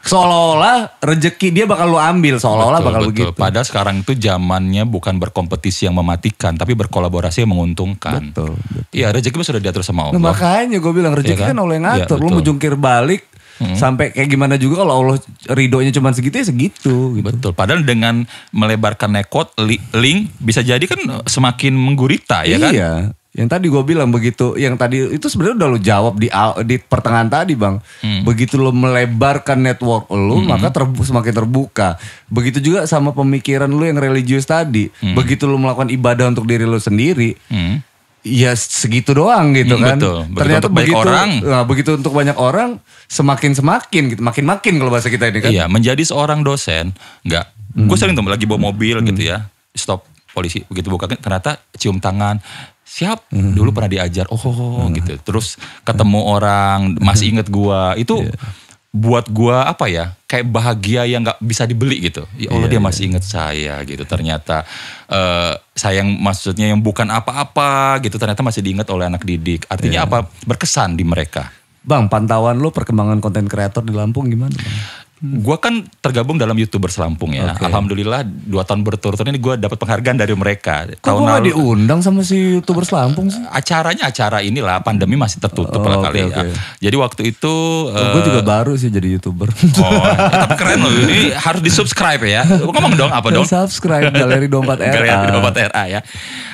Seolah-olah rejeki dia bakal lu ambil, seolah-olah bakal betul. begitu. Padahal sekarang itu zamannya bukan berkompetisi yang mematikan, tapi berkolaborasi yang menguntungkan. Betul. Iya, rezeki sudah diatur sama nah, Allah. Nah, makanya gue bilang rezeki iya kan? kan Allah yang iya, ngatur. Iya, mau jungkir balik, Hmm. Sampai kayak gimana juga kalau Allah ridhonya cuma segitu ya segitu. Gitu. Betul. Padahal dengan melebarkan nekot link bisa jadi kan semakin menggurita ya kan? Iya. Yang tadi gue bilang begitu, yang tadi itu sebenarnya udah lo jawab di di pertengahan tadi bang. Hmm. Begitu lo melebarkan network lo, hmm. maka terbu semakin terbuka. Begitu juga sama pemikiran lo yang religius tadi. Hmm. Begitu lo melakukan ibadah untuk diri lo sendiri, hmm ya segitu doang gitu hmm, kan. Betul. begitu Ternyata untuk begitu orang, nah, begitu untuk banyak orang semakin semakin gitu, makin makin kalau bahasa kita ini kan. Iya, menjadi seorang dosen nggak. Hmm. Gue sering tuh lagi bawa mobil gitu hmm. gitu ya, stop polisi begitu buka ternyata cium tangan siap hmm. dulu pernah diajar oh, oh, oh hmm. gitu terus ketemu orang masih hmm. inget gua itu yeah buat gua apa ya kayak bahagia yang nggak bisa dibeli gitu ya Allah yeah, dia iya, masih iya. inget saya gitu ternyata uh, sayang maksudnya yang bukan apa-apa gitu ternyata masih diingat oleh anak didik artinya yeah. apa berkesan di mereka Bang, pantauan lo perkembangan konten kreator di Lampung gimana? Bang? Hmm. Gue kan tergabung dalam youtuber selampung ya. Okay. Alhamdulillah dua tahun berturut-turut ini gue dapat penghargaan dari mereka. Kok tahun lalu diundang sama si youtuber selampung sih? Acaranya acara inilah pandemi masih tertutup oh, lah kali okay, ya. Jadi waktu itu oh, uh, gue juga eh, baru sih jadi youtuber. Oh, eh, tapi keren loh ini harus di subscribe ya. Ngomong dong apa dong? Subscribe galeri dompet RA. galeri dompet RA ya.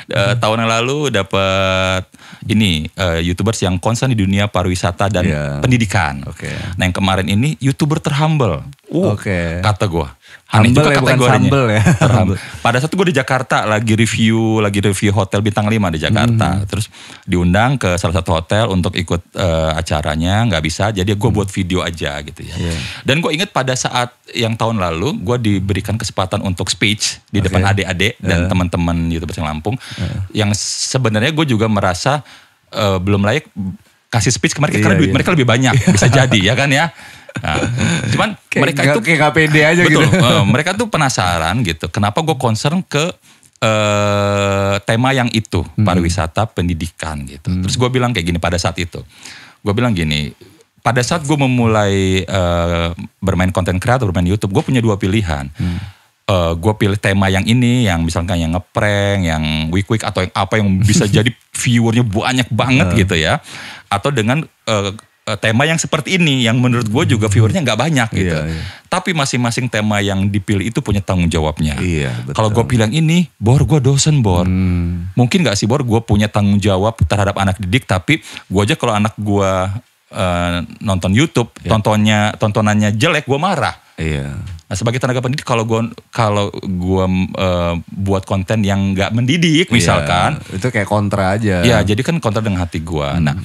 Uh, tahun yang lalu dapat ini uh, youtubers yang konsen di dunia pariwisata dan yeah. pendidikan. Okay. Nah yang kemarin ini youtuber terhumble humble. Uh, Oke. Okay. Kata gue. humble juga ya, bukan sambel ya. Pada saat gue di Jakarta lagi review, lagi review hotel bintang 5 di Jakarta. Hmm. Terus diundang ke salah satu hotel untuk ikut uh, acaranya, gak bisa. Jadi gue mhm. buat video aja gitu ya. Yeah. Dan gue inget pada saat yang tahun lalu gue diberikan kesempatan untuk speech di okay. depan adik-adik yeah. dan iya. teman-teman yang Lampung. Yeah. Yang sebenarnya gue juga merasa uh, belum layak kasih speech mereka, yeah, karena duit yeah. mereka lebih banyak iya. bisa jadi ya kan ya Nah, cuman kayak mereka gak, itu kayak gak pede aja betul, gitu. Uh, mereka tuh penasaran gitu. Kenapa gue concern ke uh, tema yang itu hmm. pariwisata pendidikan gitu. Hmm. Terus gue bilang kayak gini pada saat itu. Gue bilang gini. Pada saat gue memulai uh, bermain konten kreator, bermain YouTube, gue punya dua pilihan. Hmm. Uh, gue pilih tema yang ini, yang misalkan yang ngeprank, yang week week atau yang apa yang bisa jadi viewernya banyak banget uh. gitu ya. Atau dengan uh, Eh, tema yang seperti ini yang menurut gue juga hmm. viewernya nggak banyak gitu. Iya, iya. Tapi masing-masing tema yang dipilih itu punya tanggung jawabnya. Iya, Kalau gue bilang ini, bor gue dosen bor. Hmm. Mungkin nggak sih bor gue punya tanggung jawab terhadap anak didik, tapi gue aja kalau anak gue uh, nonton YouTube, iya. tontonnya tontonannya jelek, gue marah. Iya. Nah, sebagai tenaga pendidik kalau gue kalau gua uh, buat konten yang nggak mendidik iya. misalkan, iya, itu kayak kontra aja. Iya, jadi kan kontra dengan hati gue. Hmm. Nah,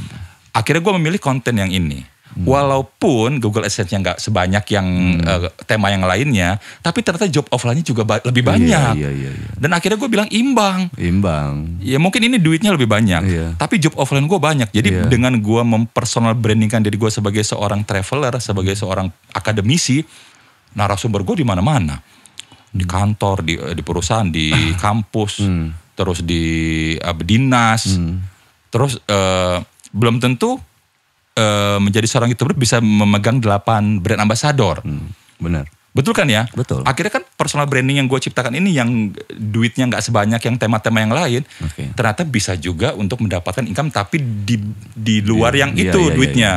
akhirnya gue memilih konten yang ini. Hmm. Walaupun Google Adsense-nya nggak sebanyak yang hmm. uh, tema yang lainnya, tapi ternyata job offline-nya juga ba lebih iya, banyak. Iya, iya, iya, Dan akhirnya gue bilang imbang. Imbang. Ya mungkin ini duitnya lebih banyak, iya. tapi job offline gue banyak. Jadi iya. dengan gue mempersonal brandingkan diri gue sebagai seorang traveler, sebagai hmm. seorang akademisi, narasumber gue di mana-mana, di hmm. kantor, di, di perusahaan, di kampus, hmm. terus di uh, dinas, hmm. terus uh, belum tentu uh, menjadi seorang youtuber bisa memegang delapan brand ambassador. Hmm, benar. Betul kan ya? Betul. Akhirnya kan personal branding yang gue ciptakan ini yang duitnya nggak sebanyak yang tema-tema yang lain, okay. ternyata bisa juga untuk mendapatkan income tapi di di luar ya, yang iya, itu iya, iya, duitnya.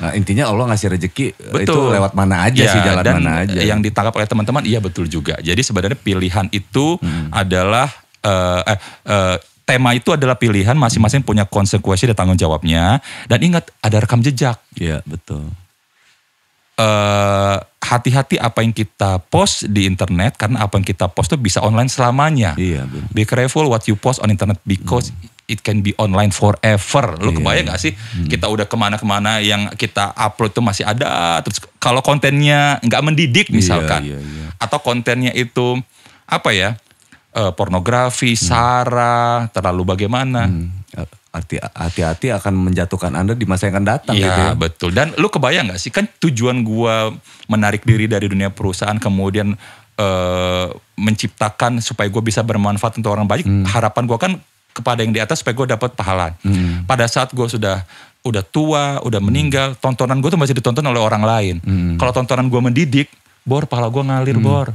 Nah, intinya Allah ngasih rezeki eh, betul. itu lewat mana aja ya, sih jalan dan mana aja. Yang ditangkap oleh teman-teman iya betul juga. Jadi sebenarnya pilihan itu hmm. adalah uh, eh, uh, tema itu adalah pilihan masing-masing punya konsekuensi dan tanggung jawabnya dan ingat ada rekam jejak. Iya, betul. hati eh, hati-hati apa yang kita post di internet karena apa yang kita post itu bisa online selamanya. Iya, betul. Be careful what you post on internet because hmm. it can be online forever. Lu iya, kebayang iya. gak sih hmm. kita udah kemana-kemana yang kita upload itu masih ada. Terus kalau kontennya nggak mendidik iya, misalkan Yeah, yeah, yeah. atau kontennya itu apa ya? uh, pornografi, hmm. sara, terlalu bagaimana. hati hmm. eh, Hati-hati akan menjatuhkan Anda di masa yang akan datang. Iya gitu ya. betul. Dan lu kebayang gak sih kan tujuan gua menarik diri dari dunia perusahaan kemudian uh, menciptakan supaya gue bisa bermanfaat untuk orang banyak. Hmm. Harapan gua kan kepada yang di atas supaya gue dapat pahala. Hmm. Pada saat gue sudah udah tua, udah hmm. meninggal, tontonan gue tuh masih ditonton oleh orang lain. Hmm. Kalau tontonan gue mendidik, bor pahala gue ngalir hmm. bor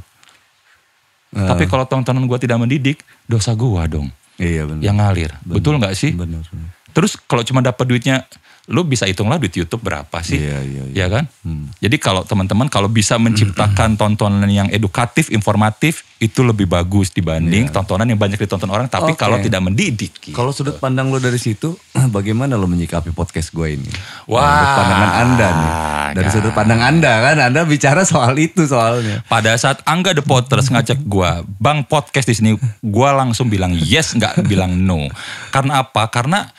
Uh. Tapi kalau tontonan gue tidak mendidik, dosa gue dong. Iya benar. Yang ngalir. Bener, Betul nggak sih? Benar. Terus kalau cuma dapat duitnya lu bisa hitunglah di YouTube berapa sih, yeah, yeah, yeah. ya kan? Hmm. Jadi kalau teman-teman kalau bisa menciptakan hmm. tontonan yang edukatif, informatif, itu lebih bagus dibanding yeah. tontonan yang banyak ditonton orang, tapi okay. kalau tidak mendidik. Gitu. Kalau sudut pandang lu dari situ, bagaimana lu menyikapi podcast gue ini? Wah, sudut pandangan anda nih, dari sudut pandang anda kan, anda bicara soal itu soalnya. Pada saat Angga The Potters ngajak gue, bang podcast di sini, gue langsung bilang yes, nggak bilang no. Karena apa? Karena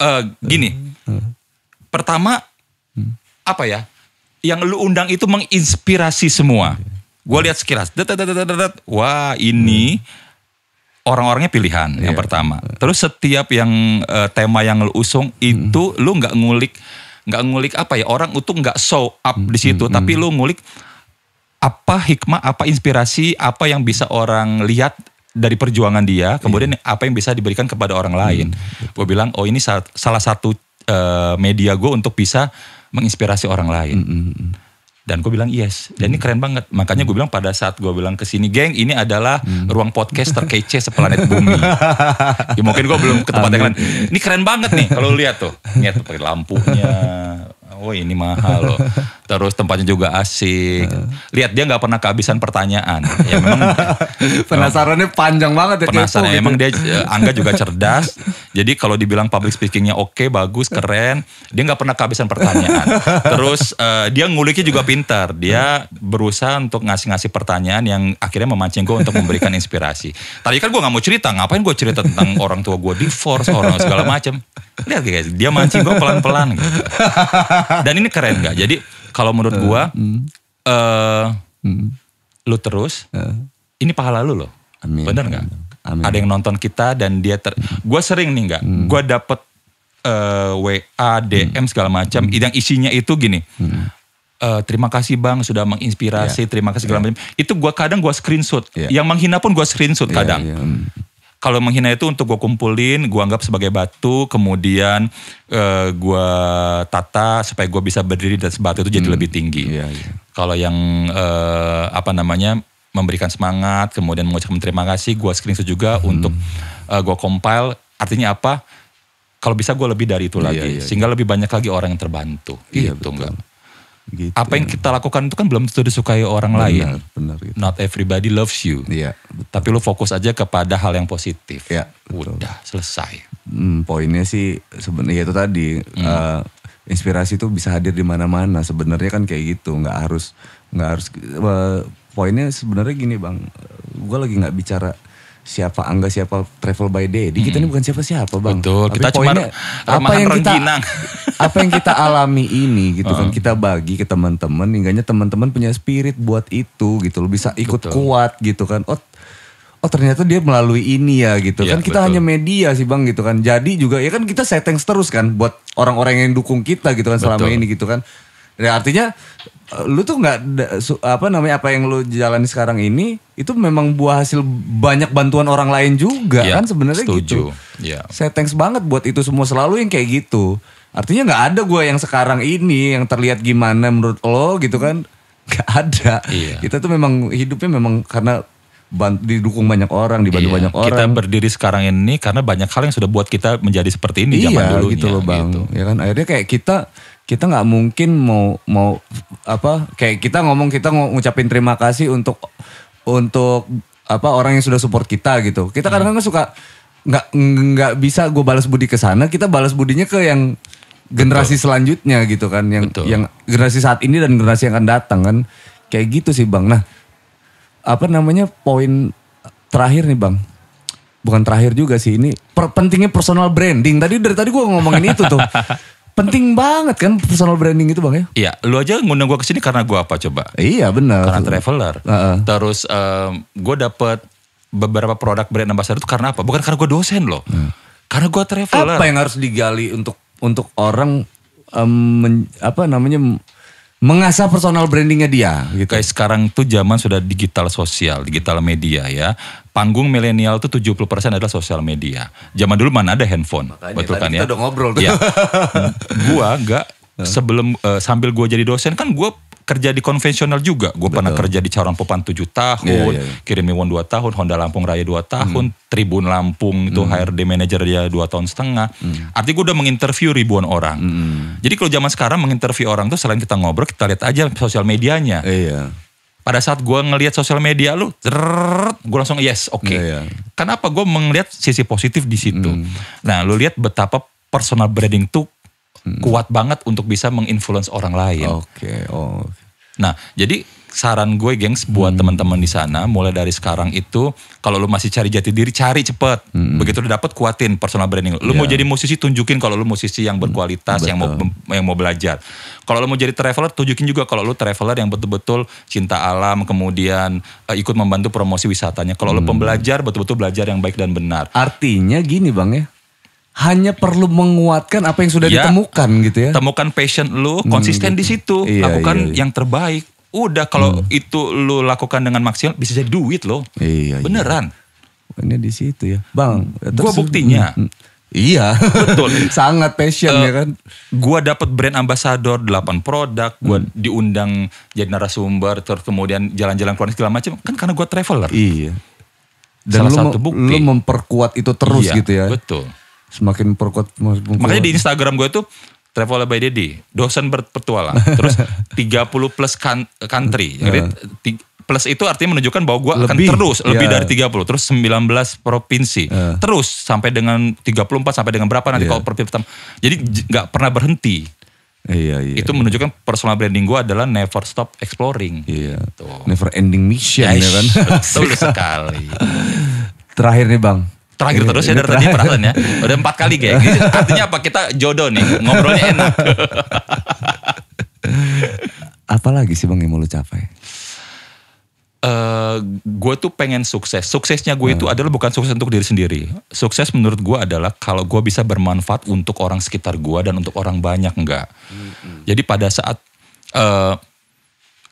uh, gini Hmm. Pertama hmm. apa ya? Yang lu undang itu menginspirasi semua. Iya. Gue lihat sekilas, dat, dat, dat, dat, dat wah ini hmm. orang-orangnya pilihan yeah. yang iya. pertama. Hmm. Terus setiap yang uh, tema yang lu usung hmm. itu hmm. lu nggak ngulik nggak ngulik apa ya orang itu nggak show up hmm. di situ, hmm. tapi lu ngulik apa hikmah, apa inspirasi, apa yang bisa orang lihat dari perjuangan dia, kemudian yeah. apa yang bisa diberikan kepada orang lain. Hmm. Gue bilang, oh ini salah satu uh, media gue untuk bisa menginspirasi orang lain. Mm -hmm. Dan gue bilang yes. Dan ini keren banget. Makanya gue bilang pada saat gue bilang ke sini, geng ini adalah mm. ruang podcast terkece seplanet bumi. ya mungkin gue belum ke tempat yang lain. Ini keren banget nih kalau lihat tuh. Lihat tuh pakai lampunya, oh ini mahal loh. Terus tempatnya juga asik. Lihat dia nggak pernah kehabisan pertanyaan. Ya memang penasarannya panjang banget ya. Penasaran ya, gitu. emang dia eh, Angga juga cerdas. Jadi kalau dibilang public speakingnya oke, okay, bagus, keren, dia nggak pernah kehabisan pertanyaan. Terus uh, dia nguliknya juga pintar. Dia berusaha untuk ngasih-ngasih pertanyaan yang akhirnya memancing gue untuk memberikan inspirasi. Tadi kan gue nggak mau cerita, ngapain gue cerita tentang orang tua gue divorce, orang segala macem. Lihat guys, dia mancing gue pelan-pelan gitu. Dan ini keren nggak Jadi kalau menurut gue, uh, uh, lu terus, uh, ini pahala lu loh. Amin. Bener gak? Ada yang nonton kita dan dia ter... Gue sering nih nggak hmm. gue dapet uh, eh, WA, DM hmm. segala macam hmm. yang isinya itu gini. Hmm. Uh, terima kasih bang sudah menginspirasi, yeah. terima kasih segala yeah. macam. Itu gue kadang gue screenshot, yeah. yang menghina pun gue screenshot ya, kadang. Yeah. Hmm kalau menghina itu untuk gue kumpulin, gue anggap sebagai batu, kemudian uh, eh, gue tata supaya gue bisa berdiri dan sebatu itu jadi hmm. lebih tinggi. Iya, iya. Kalau yang uh, apa namanya memberikan semangat, kemudian mengucapkan terima kasih, gue screenshot juga hmm. untuk uh, eh, gue compile. Artinya apa? Kalau bisa gue lebih dari itu iya, lagi, iya, iya, sehingga lebih banyak lagi orang yang terbantu. Iya, gitu betul. enggak? Gitu. Apa yang kita lakukan itu kan belum tentu disukai orang benar, lain. Benar, gitu. Not everybody loves you. Iya. Betul. Tapi lu fokus aja kepada hal yang positif. Iya. Udah selesai. Hmm, poinnya sih sebenarnya ya itu tadi hmm. uh, inspirasi itu bisa hadir di mana-mana. Sebenarnya kan kayak gitu, nggak harus nggak harus. Uh, poinnya sebenarnya gini bang, gue lagi nggak bicara siapa Angga siapa Travel by Day. Di kita ini hmm. bukan siapa-siapa bang. Betul. Tapi kita cuma apa yang kita renginang. apa yang kita alami ini gitu uh. kan kita bagi ke teman-teman. Hingganya teman-teman punya spirit buat itu gitu. Lo bisa ikut betul. kuat gitu kan. Oh oh ternyata dia melalui ini ya gitu ya, kan kita betul. hanya media sih bang gitu kan jadi juga ya kan kita setting terus kan buat orang-orang yang dukung kita gitu kan betul. selama ini gitu kan Ya artinya eh, lu tuh nggak apa namanya apa yang lu jalani sekarang ini itu memang buah hasil banyak bantuan orang lain juga ya, kan sebenarnya gitu. Ya. Saya thanks banget buat itu semua selalu yang kayak gitu. Artinya nggak ada gue yang sekarang ini yang terlihat gimana menurut lo gitu kan nggak ada. Iya. Kita tuh memang hidupnya memang karena bant didukung banyak orang, dibantu iya, banyak orang. Kita berdiri sekarang ini karena banyak hal yang sudah buat kita menjadi seperti ini iya, zaman dulu gitu loh bang. Gitu. Ya kan akhirnya kayak kita kita nggak mungkin mau mau apa kayak kita ngomong kita ngucapin terima kasih untuk untuk apa orang yang sudah support kita gitu kita hmm. kadang-kadang suka nggak nggak bisa gue balas budi ke sana kita balas budinya ke yang generasi Betul. selanjutnya gitu kan yang Betul. yang generasi saat ini dan generasi yang akan datang kan kayak gitu sih bang nah apa namanya poin terakhir nih bang bukan terakhir juga sih ini per, pentingnya personal branding tadi dari tadi gue ngomongin itu tuh Penting banget kan personal branding itu bang ya? Iya, lu aja ngundang gue kesini karena gue apa coba? Iya benar. Karena traveler. Uh -uh. Terus um, gue dapet beberapa produk brand ambassador itu karena apa? Bukan karena gue dosen loh. Hmm. Karena gue traveler. Apa yang harus digali untuk untuk orang um, men, apa namanya mengasah personal brandingnya dia. Gitu. Kayak sekarang tuh zaman sudah digital sosial, digital media ya. Panggung milenial tuh 70% adalah sosial media. Zaman dulu mana ada handphone, Makanya, betul kan ya? Kita udah ngobrol tuh. Ya. gua nggak sebelum uh, sambil gua jadi dosen kan gua kerja di konvensional juga. Gue pernah kerja di Carang Popan 7 tahun, yeah, yeah, yeah. Kirimi 2 tahun, Honda Lampung Raya 2 tahun, hmm. Tribun Lampung itu hmm. HRD manager dia 2 tahun setengah. Hmm. Artinya gue udah menginterview ribuan orang. Hmm. Jadi kalau zaman sekarang menginterview orang tuh selain kita ngobrol, kita lihat aja sosial medianya. Iya. Yeah pada saat gue ngelihat sosial media lu, gue langsung yes, oke. Okay. Yeah, yeah. Kenapa gue melihat sisi positif di situ? Mm. Nah, lu lihat betapa personal branding tuh hmm. kuat banget untuk bisa menginfluence orang lain. Oke. Okay. Oh. Nah, jadi saran gue gengs buat hmm. teman-teman di sana mulai dari sekarang itu kalau lu masih cari jati diri cari cepet hmm. begitu udah dapet kuatin personal branding lu yeah. mau jadi musisi tunjukin kalau lu musisi yang hmm. berkualitas hmm. yang mau yang mau belajar kalau lu mau jadi traveler tunjukin juga kalau lu traveler yang betul-betul cinta alam kemudian uh, ikut membantu promosi wisatanya kalau hmm. lu pembelajar betul-betul belajar yang baik dan benar artinya gini bang ya hanya perlu menguatkan apa yang sudah ya, ditemukan gitu ya. Temukan passion lu, hmm, konsisten hmm, gitu. di situ, iya, lakukan iya, iya. yang terbaik. Udah kalau hmm. itu lu lakukan dengan maksimal bisa jadi duit lo. Iya, iya, Beneran. Iya. Ini di situ ya. Bang, gua buktinya. Hmm, hmm. iya. Betul. Sangat passion uh, ya eh, kan. Gua dapat brand ambassador 8 produk, gua hmm. diundang jadi narasumber terus kemudian jalan-jalan keluar segala macam kan karena gua traveler. Iya. Dan Salah lu, satu bukti. lu memperkuat itu terus iya, gitu ya. Betul semakin perkuat. Makanya di Instagram gue tuh Travel by Dedi, dosen berpetualang. Terus 30 plus kan, country. Jadi plus itu artinya menunjukkan bahwa gue akan terus lebih yeah. dari 30, terus 19 provinsi. Yeah. Terus sampai dengan 34 sampai dengan berapa nanti yeah. kalau provinsi pertama. Jadi nggak pernah berhenti. Iya, iya, itu iya. menunjukkan personal branding gue adalah never stop exploring. Iya. Gitu. Never ending mission Eish, ya, ya kan. Betul sekali. Terakhir nih bang, terakhir terus ya dari gitu tadi perasaan ya. Udah empat kali kayak gitu. Artinya apa? Kita jodoh nih, ngobrolnya enak. apa lagi sih Bang yang mau lu capai? Uh, eh, gue tuh pengen sukses. Suksesnya gue itu uh. adalah bukan sukses untuk diri sendiri. Sukses menurut gue adalah kalau gue bisa bermanfaat untuk orang sekitar gue dan untuk orang banyak enggak. Mm -hmm. Jadi pada saat uh,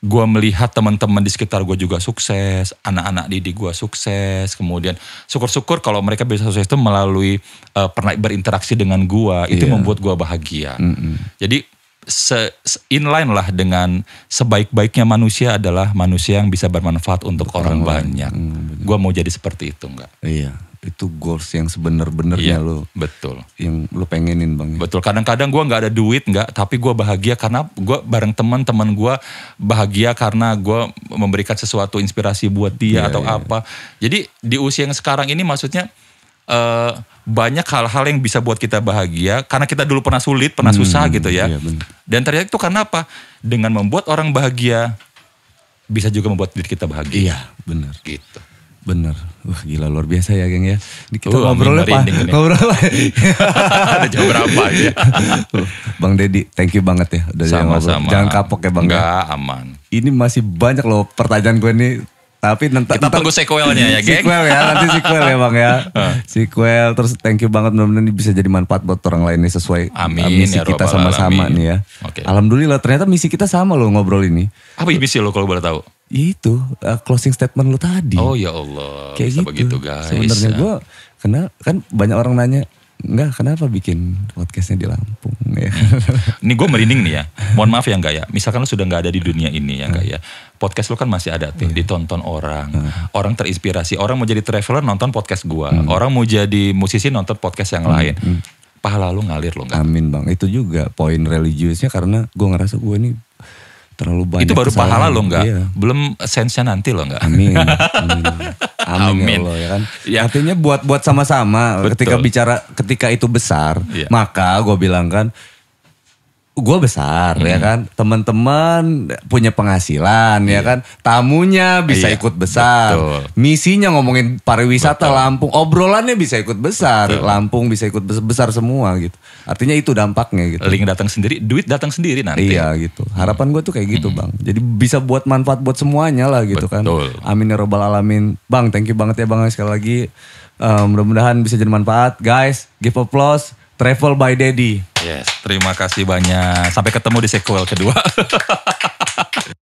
gue melihat teman-teman di sekitar gue juga sukses, anak-anak didik gue sukses, kemudian syukur-syukur kalau mereka bisa sukses itu melalui uh, pernah berinteraksi dengan gue, itu iya. membuat gue bahagia. Mm -hmm. Jadi se, se inline lah dengan sebaik-baiknya manusia adalah manusia yang bisa bermanfaat untuk orang, orang banyak. Hmm, gue mau jadi seperti itu enggak? Iya, itu goals yang sebenar-benarnya iya, lo betul yang lo pengenin bang ya? betul kadang-kadang gue nggak ada duit nggak tapi gue bahagia karena gue bareng teman-teman gue bahagia karena gue memberikan sesuatu inspirasi buat dia iya, atau iya, iya. apa jadi di usia yang sekarang ini maksudnya uh, banyak hal-hal yang bisa buat kita bahagia karena kita dulu pernah sulit pernah hmm, susah gitu ya iya, dan ternyata itu karena apa dengan membuat orang bahagia bisa juga membuat diri kita bahagia iya benar gitu Bener. Wah gila luar biasa ya geng ya. Ini kita uh, ngobrolnya apa? Ngobrol Ada jam berapa ya. Bang Deddy thank you banget ya. Udah sama, sama. Jangan kapok ya Bang. Enggak ya. aman. Ini masih banyak loh pertanyaan gue nih. Tapi nanti kita tunggu sequelnya ya geng. Sequel ya nanti sequel ya Bang ya. Ah. sequel terus thank you banget benar-benar ini bisa jadi manfaat buat orang lain nih sesuai amin, misi ya, kita sama-sama nih ya. Okay. Alhamdulillah ternyata misi kita sama loh ngobrol ini. Apa misi lo kalau boleh tahu? itu uh, closing statement lu tadi. Oh ya Allah. Kayak gitu. begitu guys. Sebenarnya ya. gue kena kan banyak orang nanya Enggak, kenapa bikin podcastnya di Lampung ya? Ini gue merinding nih ya. Mohon maaf ya enggak ya. Misalkan lu sudah nggak ada di dunia ini ya enggak ya. Podcast lu kan masih ada tuh, iya. ditonton orang. Iya. Orang terinspirasi. Orang mau jadi traveler nonton podcast gue. Hmm. Orang mau jadi musisi nonton podcast yang hmm, lain. Mm. Pahala lu ngalir lu enggak? Amin bang. Itu juga poin religiusnya karena gue ngerasa gue ini terlalu banyak. Itu baru kesalahan. pahala lo enggak. Iya. Belum sense nanti lo enggak. Amin. Amin. Amin, Amin. Ya Allah, ya kan. Ya. Artinya buat buat sama-sama ketika bicara ketika itu besar, ya. maka gue bilang kan gue besar hmm. ya kan teman-teman punya penghasilan ya iya. ya kan tamunya bisa iya, ikut besar betul. misinya ngomongin pariwisata betul. Lampung obrolannya bisa ikut besar betul. Lampung bisa ikut besar semua gitu artinya itu dampaknya gitu link datang sendiri duit datang sendiri nanti iya gitu harapan gue tuh kayak gitu hmm. bang jadi bisa buat manfaat buat semuanya lah gitu kan. betul. kan amin ya robbal alamin bang thank you banget ya bang sekali lagi uh, mudah-mudahan bisa jadi manfaat guys give applause travel by daddy Yes, terima kasih banyak. Sampai ketemu di sequel kedua.